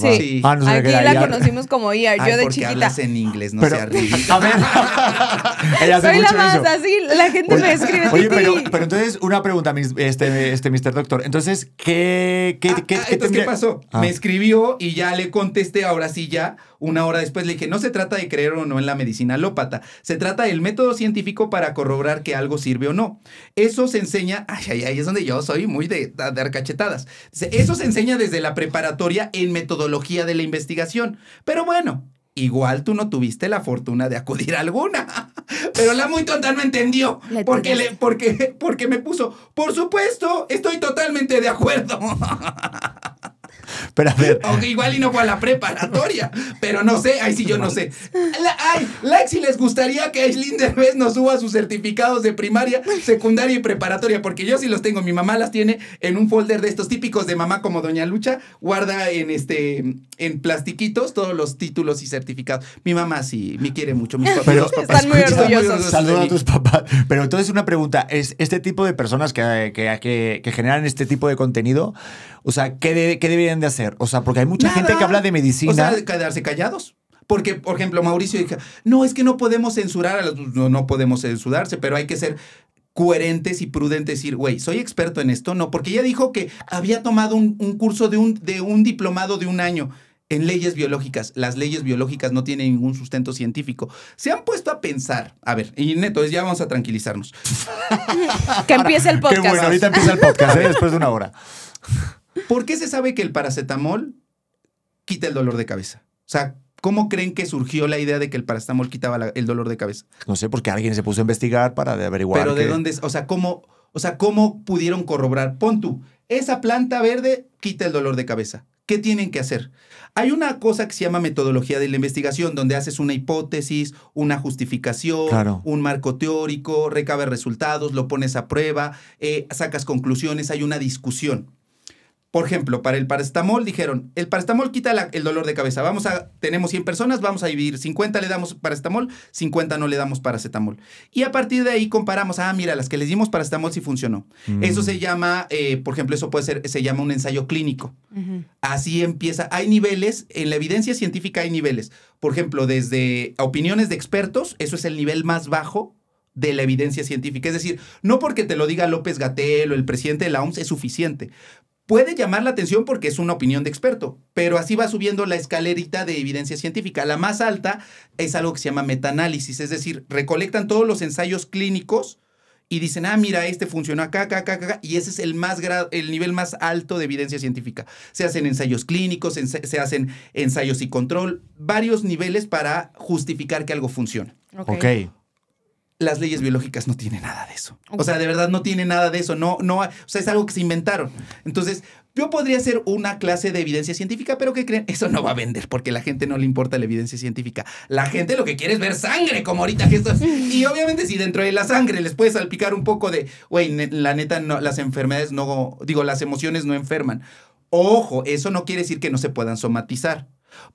sí. E ah, ah, Aquí la e conocimos como ER, yo de porque chiquita. hablas en inglés, no pero, sea ridículo. A ver. [LAUGHS] Ella Soy la más eso. así, la gente me escribe. Oye, pero, pero, entonces, una pregunta, este, este Mr. Doctor. Entonces, ¿qué, qué, qué, qué, entonces, ¿qué pasó? Me escribió y ya le contesté, ahora sí ya una hora después le dije, no se trata de creer o no en la medicina alópata, se trata del método científico para corroborar que algo sirve o no. Eso se enseña, ay, ay, es donde yo soy muy de, dar cachetadas. Eso se enseña desde la preparatoria en metodología de la investigación. Pero bueno, Igual tú no tuviste la fortuna de acudir a alguna. [LAUGHS] Pero la muy tonta no entendió. porque, porque me puso, por supuesto, estoy totalmente de acuerdo. [LAUGHS] Pero a ver. igual y no fue la preparatoria, pero no sé, ahí sí yo no sé. ay, like si les gustaría que Aislinn vez nos suba sus certificados de primaria, secundaria y preparatoria, porque yo sí los tengo. Mi mamá las tiene en un folder de estos típicos de mamá como Doña Lucha, guarda en este en plastiquitos todos los títulos y certificados. Mi mamá sí me quiere mucho, mis papás. Pero, están Saludos a tus papás. Pero entonces una pregunta, es este tipo de personas que, que, generan este tipo de contenido, o sea, ¿qué, qué deberían de hacer? O sea, porque hay mucha gente que habla de medicina. O sea, quedarse callados. Porque, por ejemplo, Mauricio dijo, no, es que no podemos censurar a los... No, no podemos censurarse, pero hay que ser coherentes y prudentes y decir, güey, soy experto en esto, no, porque ella dijo que había tomado un, curso de un, de un diplomado de un año en leyes biológicas. Las leyes biológicas no tienen ningún sustento científico. Se han puesto a pensar, a ver, y neto, ya vamos a tranquilizarnos. [LAUGHS] que empiece el podcast. Qué bueno, ahorita empieza el podcast, ¿eh? después de una hora. [LAUGHS] ¿Por qué se sabe que el paracetamol quita el dolor de cabeza? O sea, ¿Cómo creen que surgió la idea de que el paracetamol quitaba el dolor de cabeza? No sé, porque alguien se puso a investigar para averiguar. Pero de dónde, o sea, cómo, o sea, cómo pudieron corroborar. Pon tú, esa planta verde quita el dolor de cabeza. ¿Qué tienen que hacer? Hay una cosa que se llama metodología de la investigación, donde haces una hipótesis, una justificación, un marco teórico, recabes resultados, lo pones a prueba, eh, sacas conclusiones, hay una discusión. Por ejemplo, para el paracetamol dijeron, el paracetamol quita el dolor de cabeza. Vamos a, tenemos 100 personas, vamos a dividir 50 le damos paracetamol, 50 no le damos paracetamol. Y a partir de ahí comparamos, ah, mira, las que les dimos paracetamol sí funcionó. Mm. Eso se llama, eh, por ejemplo, eso puede ser, se llama un ensayo clínico. Así empieza. Hay niveles, en la evidencia científica hay niveles. Por ejemplo, desde opiniones de expertos, eso es el nivel más bajo de la evidencia científica. Es decir, no porque te lo diga López Gatel o el presidente de la OMS es suficiente. Puede llamar la atención porque es una opinión de experto, pero así va subiendo la escalerita de evidencia científica. La más alta es algo que se llama metaanálisis, es decir, recolectan todos los ensayos clínicos y dicen, ah, mira, este funcionó acá, acá, acá, acá, y ese es el, más el nivel más alto de evidencia científica. Se hacen ensayos clínicos, se hacen ensayos y control, varios niveles para justificar que algo funciona. Ok. okay las leyes biológicas no tienen nada de eso. O sea, de verdad no tiene nada de eso. No, no, o sea, es algo que se inventaron. Entonces, yo podría hacer una clase de evidencia científica, pero ¿qué creen? Eso no va a vender porque la gente no le importa la evidencia científica. La gente lo que quiere es ver sangre, como ahorita que esto es. Y obviamente, si dentro de la sangre les puedes salpicar un poco de, güey, la neta, no, las enfermedades no, digo, las emociones no enferman. Ojo, eso no quiere decir que no se puedan somatizar.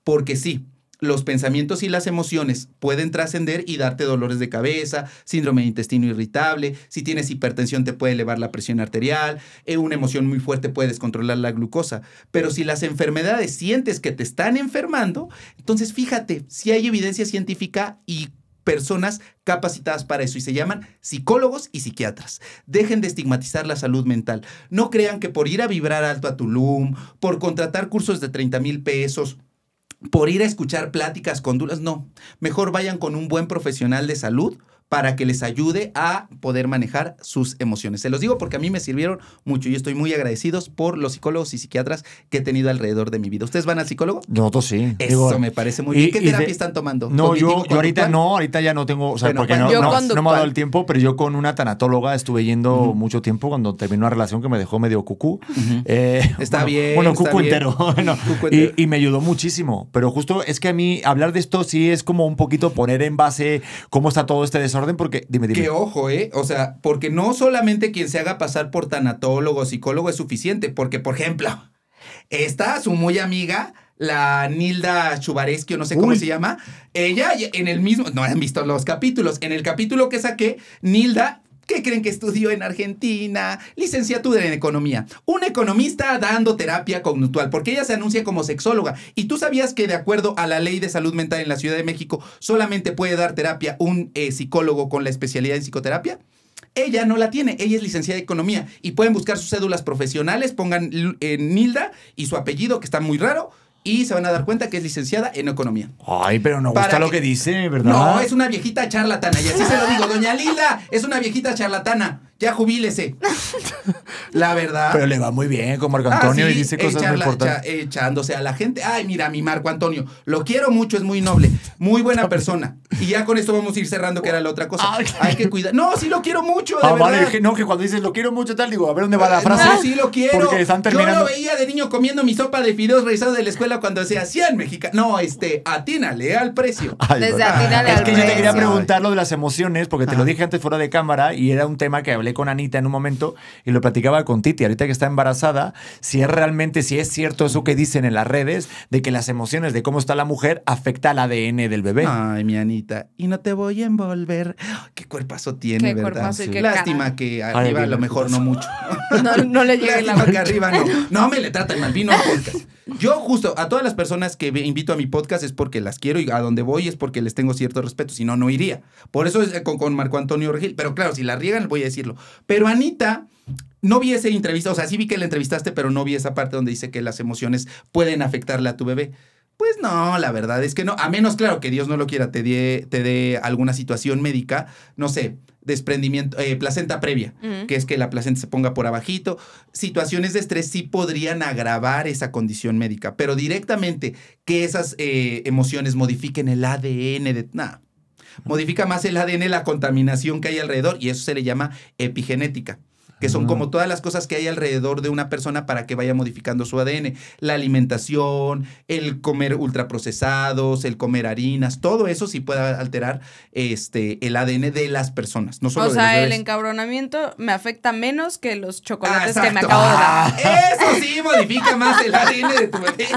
Porque sí, los pensamientos y las emociones pueden trascender y darte dolores de cabeza, síndrome de intestino irritable, si tienes hipertensión te puede elevar la presión arterial, eh, una emoción muy fuerte puedes controlar la glucosa, pero si las enfermedades sientes que te están enfermando, entonces fíjate, si hay evidencia científica y personas capacitadas para eso y se llaman psicólogos y psiquiatras. Dejen de estigmatizar la salud mental. No crean que por ir a vibrar alto a Tulum, por contratar cursos de 30 mil pesos, por ir a escuchar pláticas con no. Mejor vayan con un buen profesional de salud para que les ayude a poder manejar sus emociones. Se los digo porque a mí me sirvieron mucho y estoy muy agradecidos por los psicólogos y psiquiatras que he tenido alrededor de mi vida. ¿Ustedes van al psicólogo? Nosotros sí. Eso me parece muy y, bien. ¿Qué terapia están tomando? No, yo, ahorita no, ahorita ya no tengo, o sea, porque no, me ha dado el tiempo, pero yo con una tanatóloga estuve yendo mucho tiempo cuando terminó una relación que me dejó medio cucú. Eh, está bien. Bueno, cucú entero. [LAUGHS] y, y, me ayudó muchísimo, pero justo es que a mí hablar de esto sí es como un poquito poner en base cómo está todo este desarrollo orden, porque, dime, dime. Que ojo, ¿eh? O sea, porque no solamente quien se haga pasar por tanatólogo o psicólogo es suficiente, porque, por ejemplo, está su muy amiga, la Nilda Chubaresky, o no sé cómo se llama, ella en el mismo, no han visto los capítulos, en el capítulo que saqué, Nilda ¿Qué creen que estudió en Argentina? Licenciatura en economía. Un economista dando terapia cognitual. porque ella se anuncia como sexóloga. Y tú sabías que de acuerdo a la ley de salud mental en la Ciudad de México, solamente puede dar terapia un eh, psicólogo con la especialidad en psicoterapia. Ella no la tiene, ella es licenciada en economía y pueden buscar sus cédulas profesionales, pongan eh, Nilda y su apellido, que está muy raro, y se van a dar cuenta que es licenciada en economía. Ay, pero no gusta lo que dice, ¿verdad? No, es una viejita charlatana. Y así se lo digo, doña Lila, es una viejita charlatana ya jubílese. [LAUGHS] la verdad. Pero le va muy bien con Marco ah, Antonio y dice cosas muy importantes. echándose a la gente. Ay, mira, mi Marco Antonio, lo quiero mucho, es muy noble, muy buena [LAUGHS] persona. Y ya con esto vamos a ir cerrando, que era la otra cosa. Hay que cuidar. No, sí lo quiero mucho, de ah, verdad. no, que cuando dices lo quiero mucho, tal, digo, a ver dónde va la frase. No, sí lo quiero. Porque están terminando. Yo lo veía de niño comiendo mi sopa de fideos rezado de la escuela cuando se en México No, este, atínale al precio. Desde atínale al precio. Es que yo te quería preguntar lo de las emociones, porque te lo dije antes fuera de cámara y era un tema que hablé con Anita en un momento y lo platicaba con Titi, ahorita que está embarazada, si es realmente, si es cierto eso que dicen en las redes, de que las emociones de cómo está la mujer afecta al ADN del bebé. Ay, mi Anita, y no te voy a envolver. ¡Ah! Qué cuerpazo tiene, qué ¿verdad? qué Lástima que arriba a lo mejor no mucho. No, no le llegue la boca. arriba no. No me le trata mal, vino yo justo a todas las personas que invito a mi podcast es porque las quiero y a donde voy es porque les tengo cierto respeto, si no, no iría. Por eso es eh, con, Marco Antonio Regil. Pero claro, si la riegan, voy a decirlo. Pero Anita, no vi esa entrevista, o sea, sí vi que la entrevistaste, pero no vi esa parte donde dice que las emociones pueden afectarle a tu bebé. Pues no, la verdad es que no. A menos, claro, que Dios no lo quiera, te dé te dé alguna situación médica, no sé, desprendimiento, eh, placenta previa, que es que la placenta se ponga por abajito. Situaciones de estrés sí podrían agravar esa condición médica, pero directamente que esas eh, emociones modifiquen el ADN de... Modifica más el ADN la contaminación que hay alrededor y eso se le llama epigenética que son como todas las cosas que hay alrededor de una persona para que vaya modificando su ADN. La alimentación, el comer ultraprocesados, el comer harinas, todo eso sí puede alterar este, el ADN de las personas. No solo o sea, el encabronamiento me afecta menos que los chocolates que me acabo de dar. Ah, eso sí modifica más el ADN de tu bebé.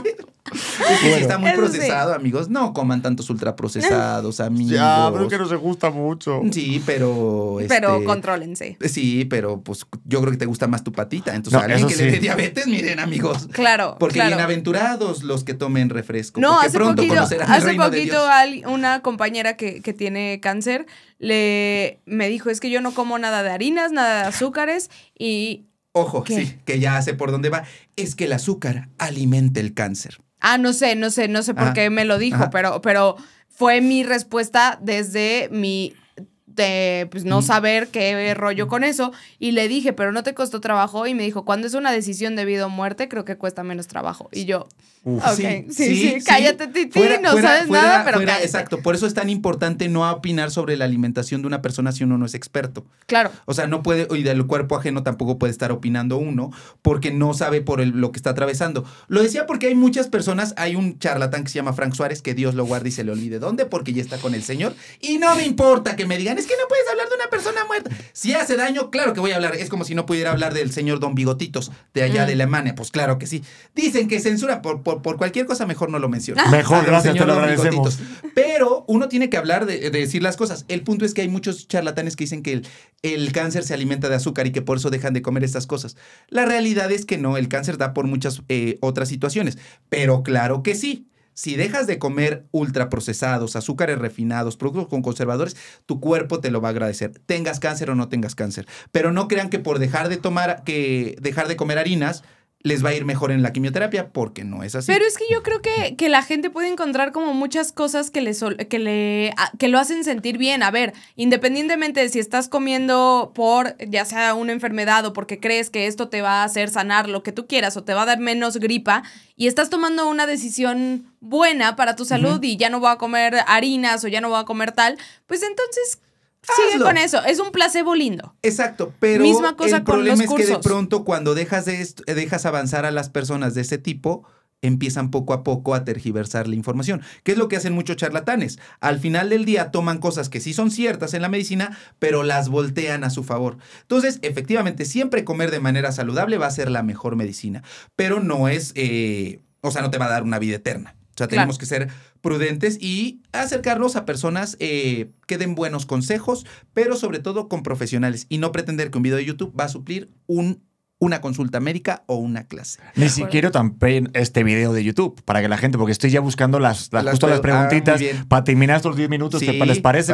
si está muy procesado, amigos. No coman tantos ultraprocesados, [LAUGHS] amigos. Ya, creo que no se gusta mucho. Sí, pero. pero este, contrólense. Sí, pero pues yo creo que te gusta más tu patita. Entonces, alguien que le dé diabetes, miren, amigos. Claro. Porque bienaventurados los que tomen refresco. No, hace pronto poquito, hace poquito una compañera que, que tiene cáncer le me dijo: es que yo no como nada de harinas, nada de azúcares, y Ojo, sí, que ya sé por dónde va. Es que el azúcar alimenta el cáncer. Ah, no sé, no sé, no sé por ah, qué me lo dijo, pero, pero fue mi respuesta desde mi de, este, pues, no mm. saber qué mm. rollo con eso. Y le dije, pero no te costó trabajo. Y me dijo, cuando es una decisión debido a muerte, creo que cuesta menos trabajo. Y yo, sí, sí, cállate, Titi, no sabes nada, pero Exacto, por eso es tan importante no opinar sobre la alimentación de una persona si uno no es experto. Claro. O sea, no puede, y del cuerpo ajeno tampoco puede estar opinando uno, porque no sabe por lo que está atravesando. Lo decía porque hay muchas personas, hay un charlatán que se llama Frank Suárez, que Dios lo guarde y se le olvide dónde, porque ya está con el Señor, y no me importa que me digan, que no puedes hablar de una persona muerta. Si hace daño, claro que voy a hablar. Es como si no pudiera hablar del señor Don Bigotitos de allá mm. de Alemania. Pues claro que sí. Dicen que censura por, por, cualquier cosa, mejor no lo menciona. Ah. Mejor, gracias, lo Pero uno tiene que hablar de, decir las cosas. El punto es que hay muchos charlatanes que dicen que el, el cáncer se alimenta de azúcar y que por eso dejan de comer estas cosas. La realidad es que no, el cáncer da por muchas eh, otras situaciones. Pero claro que sí. Si dejas de comer ultraprocesados, azúcares refinados, productos con conservadores, tu cuerpo te lo va a agradecer, tengas cáncer o no tengas cáncer. Pero no crean que por dejar de tomar, que dejar de comer harinas, les va a ir mejor en la quimioterapia porque no es así. Pero es que yo creo que, que la gente puede encontrar como muchas cosas que, le, que, le, ah, que lo hacen sentir bien. A ver, independientemente de si estás comiendo por ya sea una enfermedad o porque crees que esto te va a hacer sanar lo que tú quieras o te va a dar menos gripa y estás tomando una decisión buena para tu salud y ya no voy a comer harinas o ya no voy a comer tal, pues entonces Sigue con eso, es un placebo lindo. Exacto, pero Misma cosa el problema es que de pronto cuando dejas, de dejas avanzar a las personas de ese tipo, empiezan poco a poco a tergiversar la información, que es lo que hacen muchos charlatanes. Al final del día toman cosas que sí son ciertas en la medicina, pero las voltean a su favor. Entonces, efectivamente, siempre comer de manera saludable va a ser la mejor medicina, pero no es, eh, o sea, no te va a dar una vida eterna. O sea, tenemos que ser prudentes y acercarlos a personas eh, que den buenos consejos, pero sobre todo con profesionales y no pretender que un video de YouTube va a suplir un una consulta médica o una clase. Ni siquiera también este video de YouTube para que la gente, porque estoy ya buscando las, las, justo las ah, preguntitas para terminar estos 10 minutos, les parece?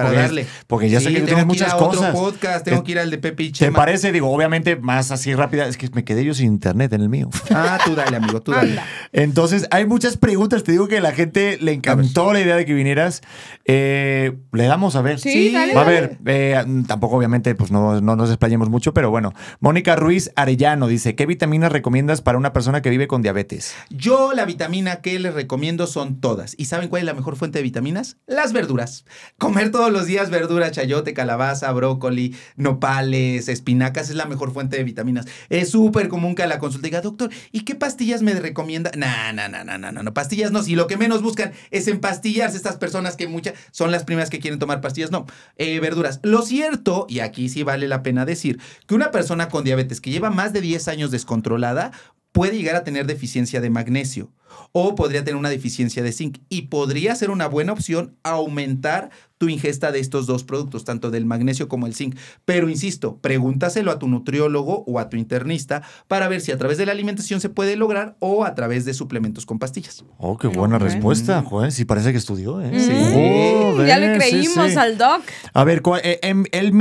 porque, ya sé que tú tienes que muchas ir cosas. podcast, tengo que ir al de Pepe y Chema. ¿Te parece? Digo, obviamente más así rápida, es que me quedé yo sin internet en el mío. Ah, tú dale, amigo, tú dale. Entonces, hay muchas preguntas, te digo que la gente le encantó la idea de que vinieras. Eh, le damos a ver. Sí, a ver, eh, tampoco obviamente pues no, no nos desplayemos mucho, pero bueno, Mónica Ruiz Arellano no dice, ¿qué vitaminas recomiendas para una persona que vive con diabetes? Yo la vitamina que les recomiendo son todas. ¿Y saben cuál es la mejor fuente de vitaminas? Las verduras. Comer todos los días verduras, chayote, calabaza, brócoli, nopales, espinacas es la mejor fuente de vitaminas. Es súper común que la consulta diga, doctor, ¿y qué pastillas me recomienda? No, no, no, no, no, no, pastillas no. Si lo que menos buscan es empastillarse estas personas que muchas son las primeras que quieren tomar pastillas, no. Eh, verduras. Lo cierto, y aquí sí vale la pena decir, que una persona con diabetes que lleva más de 10 años descontrolada, puede llegar a tener deficiencia de magnesio o podría tener una deficiencia de zinc y podría ser una buena opción aumentar tu ingesta de estos dos productos, tanto del magnesio como el zinc. Pero insisto, pregúntaselo a tu nutriólogo o a tu internista para ver si a través de la alimentación se puede lograr o a través de suplementos con pastillas. Oh, qué buena respuesta, Juan. Sí, parece que estudió, ¿eh? Oh, ya le creímos al doc. A ver, eh, em, el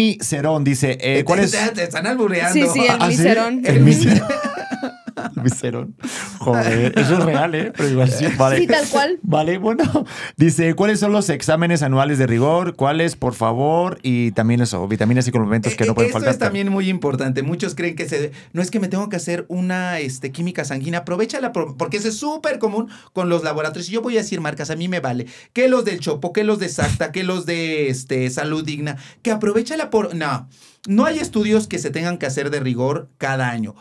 dice: eh, ¿Cuál es? [LAUGHS] están Sí, sí, el ah, [LAUGHS] viserón. Joder, eso es real, ¿eh? sí. [LAUGHS] Vale. tal cual. Vale, bueno. Dice, ¿cuáles son los exámenes anuales de rigor? ¿Cuáles, por favor? Y también eso, vitaminas y complementos eh, que no eh, pueden faltar. Eso es también muy importante. Muchos creen que se, no es que me tengo que hacer una este, química sanguínea. Aprovecha la... porque eso es súper común con los laboratorios. Yo voy a decir marcas, a mí me vale. Que los del Chopo, que los de Sacta, que los de este, Salud Digna, que aprovecha la por... No, no hay estudios que se tengan que hacer de rigor cada año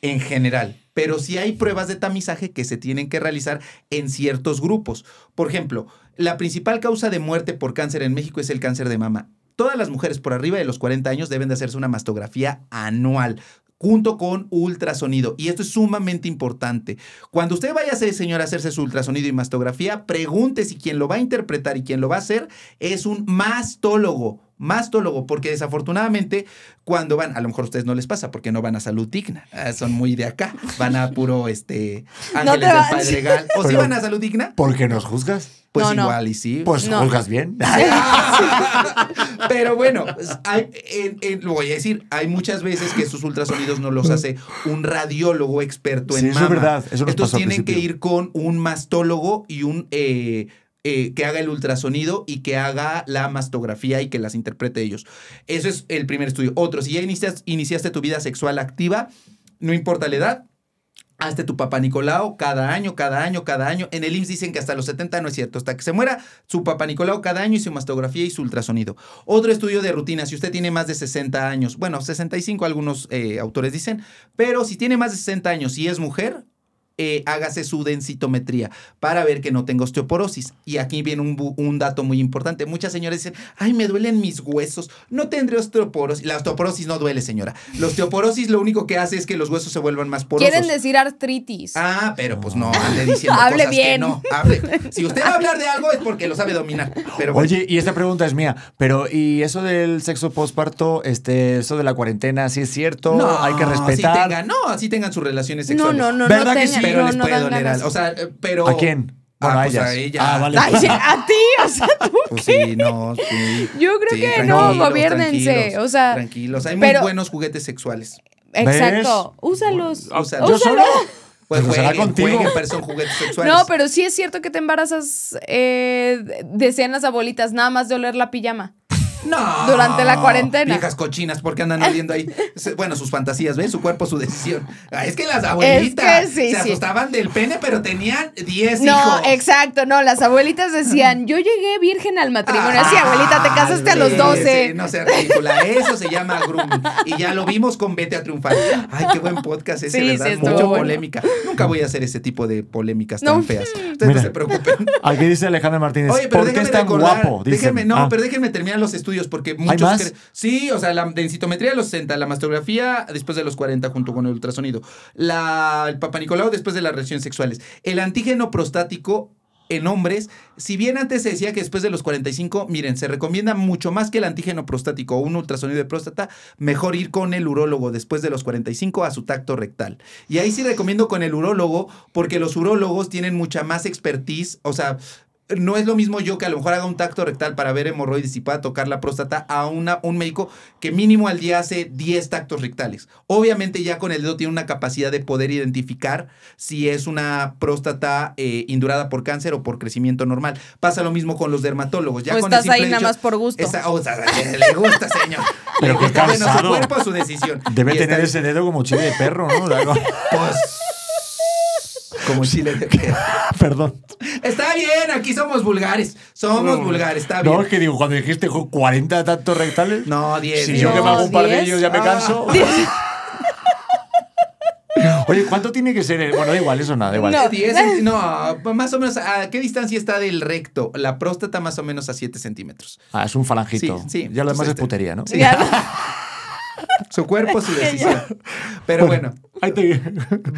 en general pero sí hay pruebas de tamizaje que se tienen que realizar en ciertos grupos. Por ejemplo, la principal causa de muerte por cáncer en México es el cáncer de mama. Todas las mujeres por arriba de los 40 años deben de hacerse una mastografía anual junto con ultrasonido. Y esto es sumamente importante. Cuando usted vaya a ser señor a hacerse su ultrasonido y mastografía, pregunte si quien lo va a interpretar y quien lo va a hacer es un mastólogo mastólogo, porque desafortunadamente cuando van, a lo mejor a ustedes no les pasa porque no van a salud digna, ah, son muy de acá, van a puro este ángeles del padre legal, o si van a salud digna. Porque nos juzgas. Pues igual y sí. Pues juzgas bien. [LAUGHS] Pero bueno, pues, lo voy a decir, hay muchas veces que sus ultrasonidos no los hace un radiólogo experto en sí, mama. Eso es verdad, eso Entonces tienen que ir con un mastólogo y un eh, eh, que haga el ultrasonido y que haga la mastografía y que las interprete ellos. Eso es el primer estudio. Otro, si ya iniciaste tu vida sexual activa, no importa la edad, Hazte tu papá Nicolau cada año, cada año, cada año. En el IMSS dicen que hasta los 70 no es cierto. Hasta que se muera, su papá Nicolau cada año y su mastografía y su ultrasonido. Otro estudio de rutina, si usted tiene más de 60 años, bueno, 65 algunos eh, autores dicen, pero si tiene más de 60 años y es mujer, eh, hágase su densitometría para ver que no tenga osteoporosis. Y aquí viene un, dato muy importante. Muchas señoras dicen, ay, me duelen mis huesos, no tendré osteoporosis. La osteoporosis no duele, señora. La osteoporosis lo único que hace es que los huesos se vuelvan más porosos. Quieren decir artritis. Ah, pero pues no, ah. ande diciendo Hable cosas bien. Que no. Si usted va a hablar de algo es porque lo sabe dominar. Oye, y esta pregunta es mía, pero ¿y eso del sexo postparto, este, eso de la cuarentena, sí es cierto? hay que respetar. no, así tengan sus relaciones sexuales. No, no, no. ¿Verdad que sí? pero les puede doler. o sea, eh, pero. ¿A quién? Ah, a pues, ella. Ah, vale. a ti, o sea, tú. Pues sí, no, sí. Yo creo que no, gobiernense. O sea, tranquilos. Hay muy buenos juguetes sexuales. Exacto. Úsalos. O sea, Yo solo. Pues, pues jueguen, será contigo. son juguetes sexuales. No, pero sí es cierto que te embarazas eh, decenas de bolitas nada más de oler la pijama. No. Durante la cuarentena. Viejas cochinas, porque andan oliendo ahí. [LAUGHS] Bueno, sus fantasías, ¿ves? Su cuerpo, su decisión. Ah, es que las abuelitas se del pene, pero tenían 10 hijos. No, exacto, no. Las abuelitas decían, yo llegué virgen al matrimonio. Así, abuelita, te casaste a los 12. Sí, no sea ridícula. Eso se llama grooming. Y ya lo vimos con Vete a triunfar. Ay, qué buen podcast ese, ¿verdad? Mucho polémica. Nunca voy a hacer ese tipo de polémicas tan feas. Ustedes no se preocupen. Aquí dice Alejandra Martínez, Oye, pero ¿por qué es tan guapo? déjenme, no, ah". pero déjenme terminar los estudios porque muchos... Sí, o sea, la densitometría de los 60, la mastografía después de los 40 junto con el ultrasonido, la, el Nicolau después de las relaciones sexuales, el antígeno prostático en hombres, si bien antes se decía que después de los 45, miren, se recomienda mucho más que el antígeno prostático o un ultrasonido de próstata, mejor ir con el urólogo después de los 45 a su tacto rectal. Y ahí sí recomiendo con el urólogo porque los urólogos tienen mucha más expertise, o sea, no es lo mismo yo que a lo mejor haga un tacto rectal para ver hemorroides y pueda tocar la próstata a una, un médico que mínimo al día hace 10 tactos rectales. Obviamente ya con el dedo tiene una capacidad de poder identificar si es una próstata eh, indurada por cáncer o por crecimiento normal. Pasa lo mismo con los dermatólogos. Ya con ahí nada más por gusto. o sea, le, gusta, señor. [LAUGHS] Pero que su cuerpo, su decisión. Debe tener ese dedo como chile de perro, ¿no? [LAUGHS] Pues... Como chile [LAUGHS] ah, Perdón. Está bien, aquí somos vulgares. Somos vulgares, está bien. No, es que digo, cuando dijiste 40 tantos rectales. No, 10. Si yo que me hago un par de ellos ya me ah. canso. [LAUGHS] [LAUGHS] Oye, ¿cuánto tiene que ser? Bueno, da igual, eso nada, da igual. No, no, más o menos, ¿a qué distancia está del recto? La próstata más o menos a 7 centímetros. Ah, es un falangito. Sí, sí. Ya lo demás es putería, ¿no? Sí. Ya. Su cuerpo, su [LAUGHS] decisión. Pero bueno. Ahí te...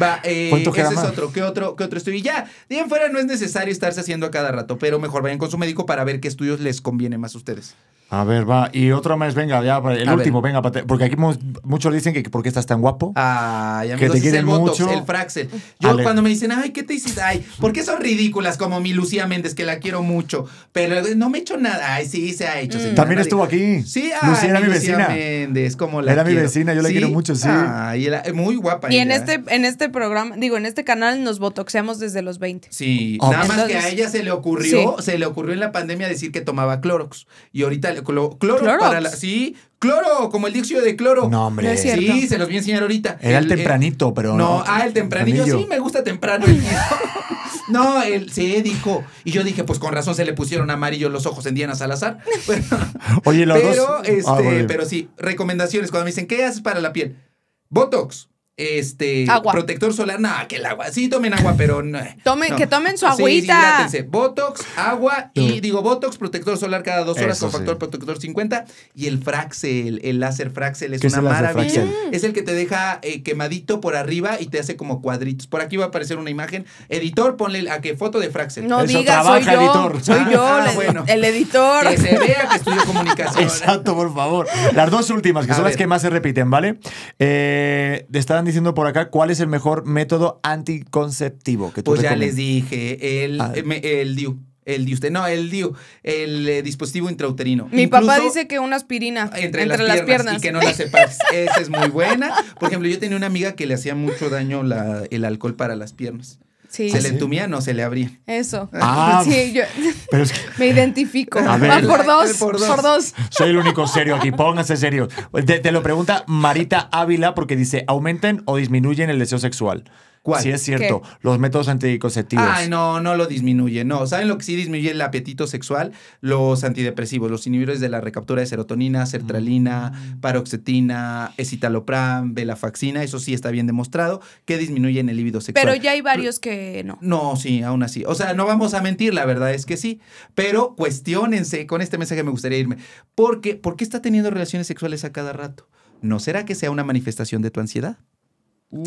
Va, [LAUGHS] eh, ese es otro. ¿Qué otro, qué otro estudio? Y ya, bien fuera no es necesario estarse haciendo a cada rato, pero mejor vayan con su médico para ver qué estudios les conviene más a ustedes. A ver, va. Y otra más, venga, ya, el último, venga, porque aquí muchos dicen que porque estás tan guapo. Ay, amigos, que te quieren el el Fraxel. Yo cuando me dicen, ay, ¿qué te hiciste? Ay, ¿por qué son ridículas como mi Lucía Méndez, que la quiero mucho? Pero no me he hecho nada. Ay, sí, se ha hecho. También estuvo aquí. Sí, Lucía era mi vecina. Lucía Méndez, como la Era mi vecina, yo la quiero mucho, sí. Ay, era muy guapa. Y en este, ¿eh? en este programa, digo, en este canal nos botoxeamos desde los 20. Sí, nada más que a ella se le ocurrió, se le ocurrió en la pandemia decir que tomaba Clorox. Y ahorita cloro, sí, cloro, como el dióxido de cloro. No, hombre. sí, se los voy a enseñar ahorita. Era el, eh, tempranito, pero no. ah, el tempranillo, sí, me gusta temprano. no, él [LAUGHS] se dijo. Y yo dije, pues con razón se le pusieron amarillo los ojos en Diana Salazar. [LAUGHS] Oye, los pero, dos. Ah, este, pero sí, recomendaciones. Cuando me dicen, ¿qué haces para la piel? Botox este agua. protector solar, nada, no, que el agua, sí tomen agua, pero no, tomen, que tomen su agüita. Sí, botox, agua y digo botox, protector solar cada dos horas con factor protector 50 y el Fraxel, el láser Fraxel es una maravilla. Mm. Es el que te deja eh, quemadito por arriba y te hace como cuadritos. Por aquí va a aparecer una imagen. Editor, ponle a qué foto de Fraxel. No digas soy yo, soy yo, ah, el editor. Que se vea que estudio comunicación. [LAUGHS] Exacto, por favor. Las dos últimas, que son las que más se repiten, ¿vale? Eh, están diciendo por acá, ¿cuál es el mejor método anticonceptivo que tú Pues ya les dije, el, ah. el, el DIU. usted, no, el DIU, el eh, dispositivo intrauterino. Mi papá dice que una aspirina entre, las, piernas Y que no la separes. [LAUGHS] Esa es muy buena. Por ejemplo, yo tenía una amiga que le hacía mucho daño la, el alcohol para las piernas. Se le ¿Ah, entumía o se le abrían. Eso. Ah. Ah. sí, yo [LAUGHS] me identifico. [LAUGHS] por, dos, por, dos, Soy el único serio aquí. Póngase serio. Te, lo pregunta Marita Ávila porque dice, aumenten o disminuyen el deseo sexual? Sí, es cierto. Los métodos anticonceptivos. Ay, no, no lo disminuye. No, ¿saben lo que sí disminuye el apetito sexual? Los antidepresivos, los inhibidores de la recaptura de serotonina, sertralina, mm. paroxetina, escitalopram, belafaxina. Eso sí está bien demostrado que disminuyen el líbido sexual. Pero ya hay varios que no. No, sí, aún así. O sea, no vamos a mentir, la verdad es que sí. Pero cuestionense, con este mensaje me gustaría irme. ¿Por qué está teniendo relaciones sexuales a cada rato? ¿No será que sea una manifestación de tu ansiedad? ¿Tú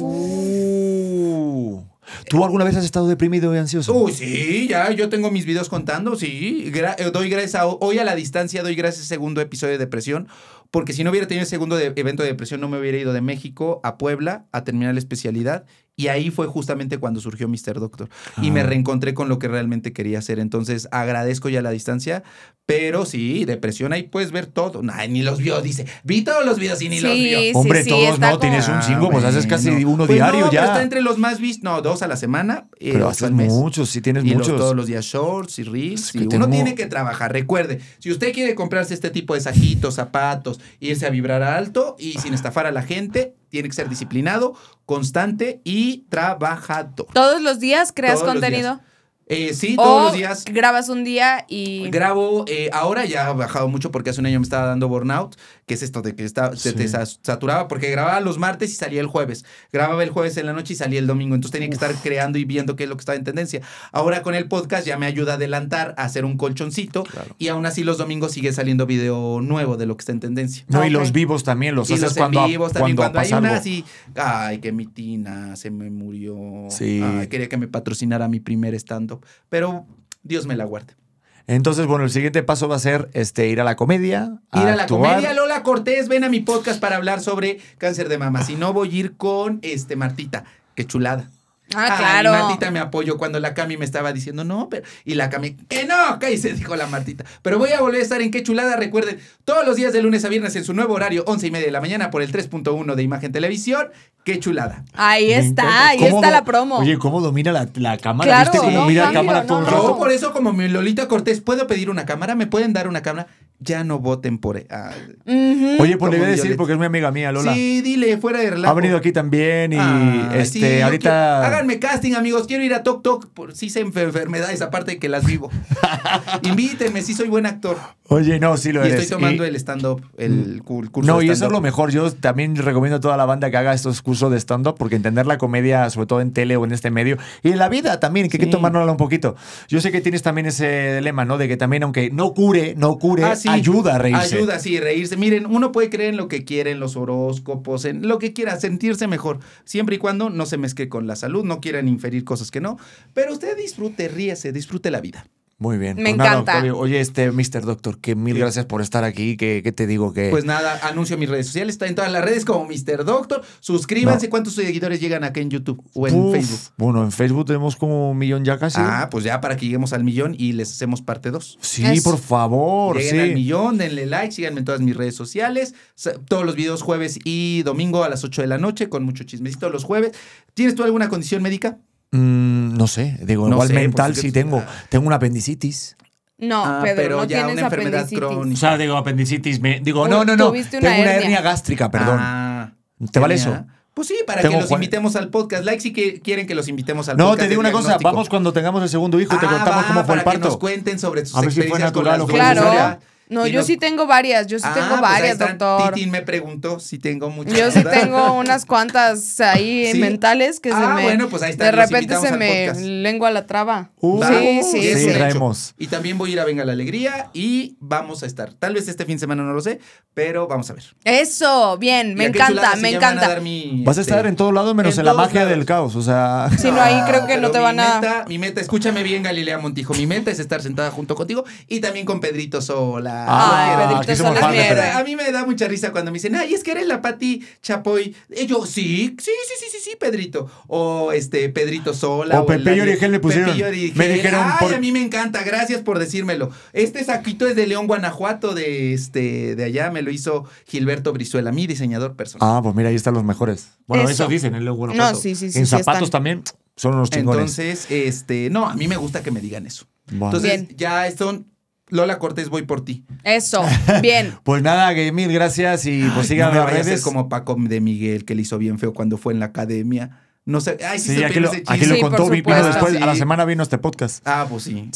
alguna vez has estado deprimido y ansioso? Uy, sí, ya, yo tengo mis videos contando, sí. Eh, doy gracias hoy a la distancia, doy gracias al segundo episodio de depresión, porque si no hubiera tenido el segundo evento de depresión, no me hubiera ido de México a Puebla a terminar la especialidad y ahí fue justamente cuando surgió Mr. Doctor. Y me ah. reencontré con lo que realmente quería hacer. Entonces agradezco ya la distancia, pero sí, depresión ahí puedes ver todo. Ay, ni los vio, dice. Vi todos los videos y ni los vio. Hombre, todos no, tienes un cinco, pues haces casi uno pues diario no, ya. está entre los más vistos, no, dos a la semana. Eh, pero haces muchos, sí tienes muchos. todos los días shorts y reels. y Uno tiene que trabajar. Recuerde, si usted quiere comprarse este tipo de sajitos, zapatos, irse a vibrar alto y sin estafar a la gente, tiene que ser disciplinado, constante y trabajador. ¿Todos los días creas contenido? Eh, sí, todos los días. Grabas un día y. Grabo, eh, ahora ya ha bajado mucho porque hace un año me estaba dando burnout, que es esto de que se te saturaba, porque grababa los martes y salía el jueves. Grababa el jueves en la noche y salía el domingo. Entonces tenía que estar creando y viendo qué es lo que estaba en tendencia. Ahora con el podcast ya me ayuda a adelantar, a hacer un colchoncito y aún así los domingos sigue saliendo video nuevo de lo que está en tendencia. No, y los vivos también, los y haces los cuando, vivos también, cuando, hay una así, ay, que mi tina se me murió. Sí. quería que me patrocinara mi primer estando. Pero Dios me la guarde. Entonces, bueno, el siguiente paso va a ser este, ir a la comedia. ir a la comedia. Lola Cortés, ven a mi podcast para hablar sobre cáncer de mama. Si no, voy a ir con este, Martita. Qué chulada. Ah, claro. Martita me apoyó cuando la Cami me estaba diciendo no, pero. Y la Cami, que no, que se dijo la Martita. Pero voy a volver a estar en Qué Chulada. Recuerden, todos los días de lunes a viernes en su nuevo horario, 11 y media de la mañana, por el 3.1 de Imagen Televisión. Qué chulada. Ahí está, ahí está la promo. Oye, ¿cómo domina la, cámara? Claro, ¿Viste cómo la cámara por eso, como mi Lolita Cortés, ¿puedo pedir una cámara? ¿Me pueden dar una cámara? ya no voten por. E-, ah, Oye, pues le voy a decir porque es mi amiga mía, Lola. Sí, dile, fuera de relajo. Ha venido aquí también y ah, este, ahorita. háganme casting, amigos. Quiero ir a Tok Tok por si se enfermedades, aparte de que las vivo. [LAUGHS] Invítenme, si soy buen actor. Oye, no, sí lo y Estoy tomando el stand-up, el mm. curso. No, y eso es lo mejor. Yo también recomiendo a toda la banda que haga estos cursos de stand-up porque entender la comedia, sobre todo en tele o en este medio, y en la vida también, que hay que tomárnosla un poquito. Yo sé que tienes también ese lema, ¿no? De que también, aunque no cure, no cure, ah, ayuda a reírse. Ayuda, sí, reírse. Miren, uno puede creer en lo que quiere, en los horóscopos, en lo que quiera, sentirse mejor, siempre y cuando no se mezque con la salud, no quieran inferir cosas que no. Pero usted disfrute, ríese, disfrute la vida. Muy bien. Me pues encanta. Oye, este Mr. Doctor, que mil gracias por estar aquí. ¿Qué te digo que. Pues nada, anuncio mis redes sociales. Está en todas las redes como Mr. Doctor. Suscríbanse. ¿Cuántos seguidores llegan acá en YouTube o en Facebook? Bueno, en Facebook tenemos como un millón ya casi. Ah, pues ya para que lleguemos al millón y les hacemos parte 2. Sí, por favor. Lleguen al millón, denle like, síganme en todas mis redes sociales. Todos los videos jueves y domingo a las 8 de la noche con mucho chismecito los jueves. ¿Tienes tú alguna condición médica? Mm, no sé, digo, igual pues, mental sí tengo. Tengo una apendicitis. No, ah, pero no ya tienes una enfermedad crónica. O sea, digo, apendicitis. digo, no, no, no. Tengo una hernia. gástrica, perdón. Ah, ¿Te vale eso? Pues sí, para que los invitemos al podcast. Like si quieren que los invitemos al no, podcast. No, te digo una cosa, vamos cuando tengamos el segundo hijo y te ah, contamos cómo fue el parto. nos cuenten sobre a ver fue con no, yo sí tengo varias, yo sí ah, tengo pues varias, doctor. Titín me preguntó si tengo muchas. Yo sí tengo unas cuantas ahí [LAUGHS] mentales que se ah, Bueno, pues ahí de repente se me lengua la traba. Uh, sí, sí, sí. Y también voy a ir a Venga la Alegría y vamos a estar. Tal vez este fin de semana no lo sé, pero vamos a ver. Eso, bien, me encanta, me encanta. Vas a este, estar en todo lado menos en, la magia del caos, o sea. Si [LAUGHS] no, ahí creo que no te van a. Mi meta, escúchame bien, Galilea Montijo, mi meta es estar sentada junto contigo y también con Pedrito Sola. A mí me da mucha risa cuando me dicen, ay, es que eres la Pati Chapoy. Y yo, sí, sí, sí, sí, sí, sí, Pedrito. O este, Pedrito Sola. O, Pepe y le pusieron. Me dijeron. Ay, a mí me encanta, gracias por decírmelo. Este saquito es de León, Guanajuato, de este, de allá, me lo hizo Gilberto Brizuela, mi diseñador personal. Ah, pues mira, ahí están los mejores. Bueno, eso, dicen en León, No, sí, en zapatos también son unos chingones. Entonces, este, no, a mí me gusta que me digan eso. Entonces, ya son Lola Cortés, voy por ti. Eso, [LAUGHS] bien. pues nada, mil gracias y pues síganme no a redes. como Paco de Miguel, que le hizo bien feo cuando fue en la academia. No sé. sí, aquí, lo, contó. Sí, después, a la semana vino este podcast. Ah, pues sí.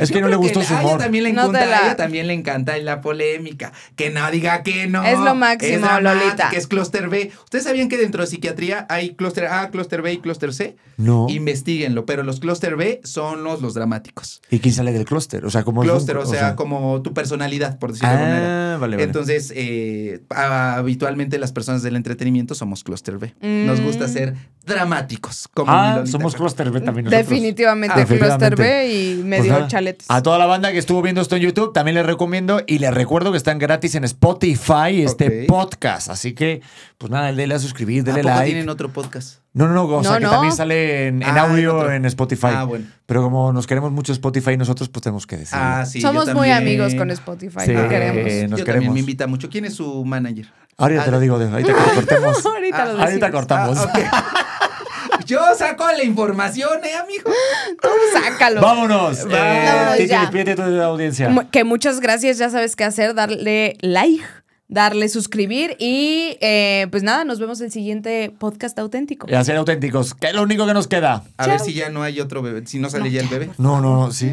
es que no le gustó su humor. A ella también le encanta, la... también le encanta la polémica. Que no diga que no. Es lo máximo, es Lolita. Que es clúster B. ¿Ustedes sabían que dentro de psiquiatría hay clúster A, clúster B y clúster C? No. Investíguenlo, pero los clúster B son los, los dramáticos. ¿Y quién sale del clúster? O sea, como. Clúster, o, sea, como tu personalidad, por decirlo de alguna manera. Ah, vale, Entonces, eh, habitualmente las personas del entretenimiento somos clúster B. Nos gusta mm. ser dramáticos. Como ah, somos Cluster B también ah, Definitivamente Cluster B y pues medio pues A toda la banda que estuvo viendo esto en YouTube, también les recomiendo y les recuerdo que están gratis en Spotify este podcast. Así que, pues nada, denle a suscribir, denle like poco tienen otro podcast? No, no, no, o sea, que también sale en, ah, audio en Spotify. Ah, bueno. Pero como nos queremos mucho Spotify nosotros, pues tenemos que decir. Ah, sí. Somos muy amigos con Spotify. nos queremos. nos yo queremos. también me invita mucho. ¿Quién es su manager? Ahorita te lo digo, ahorita [LAUGHS] cortemos. ahorita, ahorita cortamos. [LAUGHS] Yo saco la información, ¿eh, amigo? [GASPS] Tú sácalo. Vámonos. Eh, eh, de audiencia. Que muchas gracias, ya sabes qué hacer, darle like darle suscribir y eh, pues nada, nos vemos el siguiente podcast auténtico. Y hacer auténticos, que es lo único que nos queda. A ver si ya no hay otro bebé, si no sale ya el bebé. No, no, no, sí.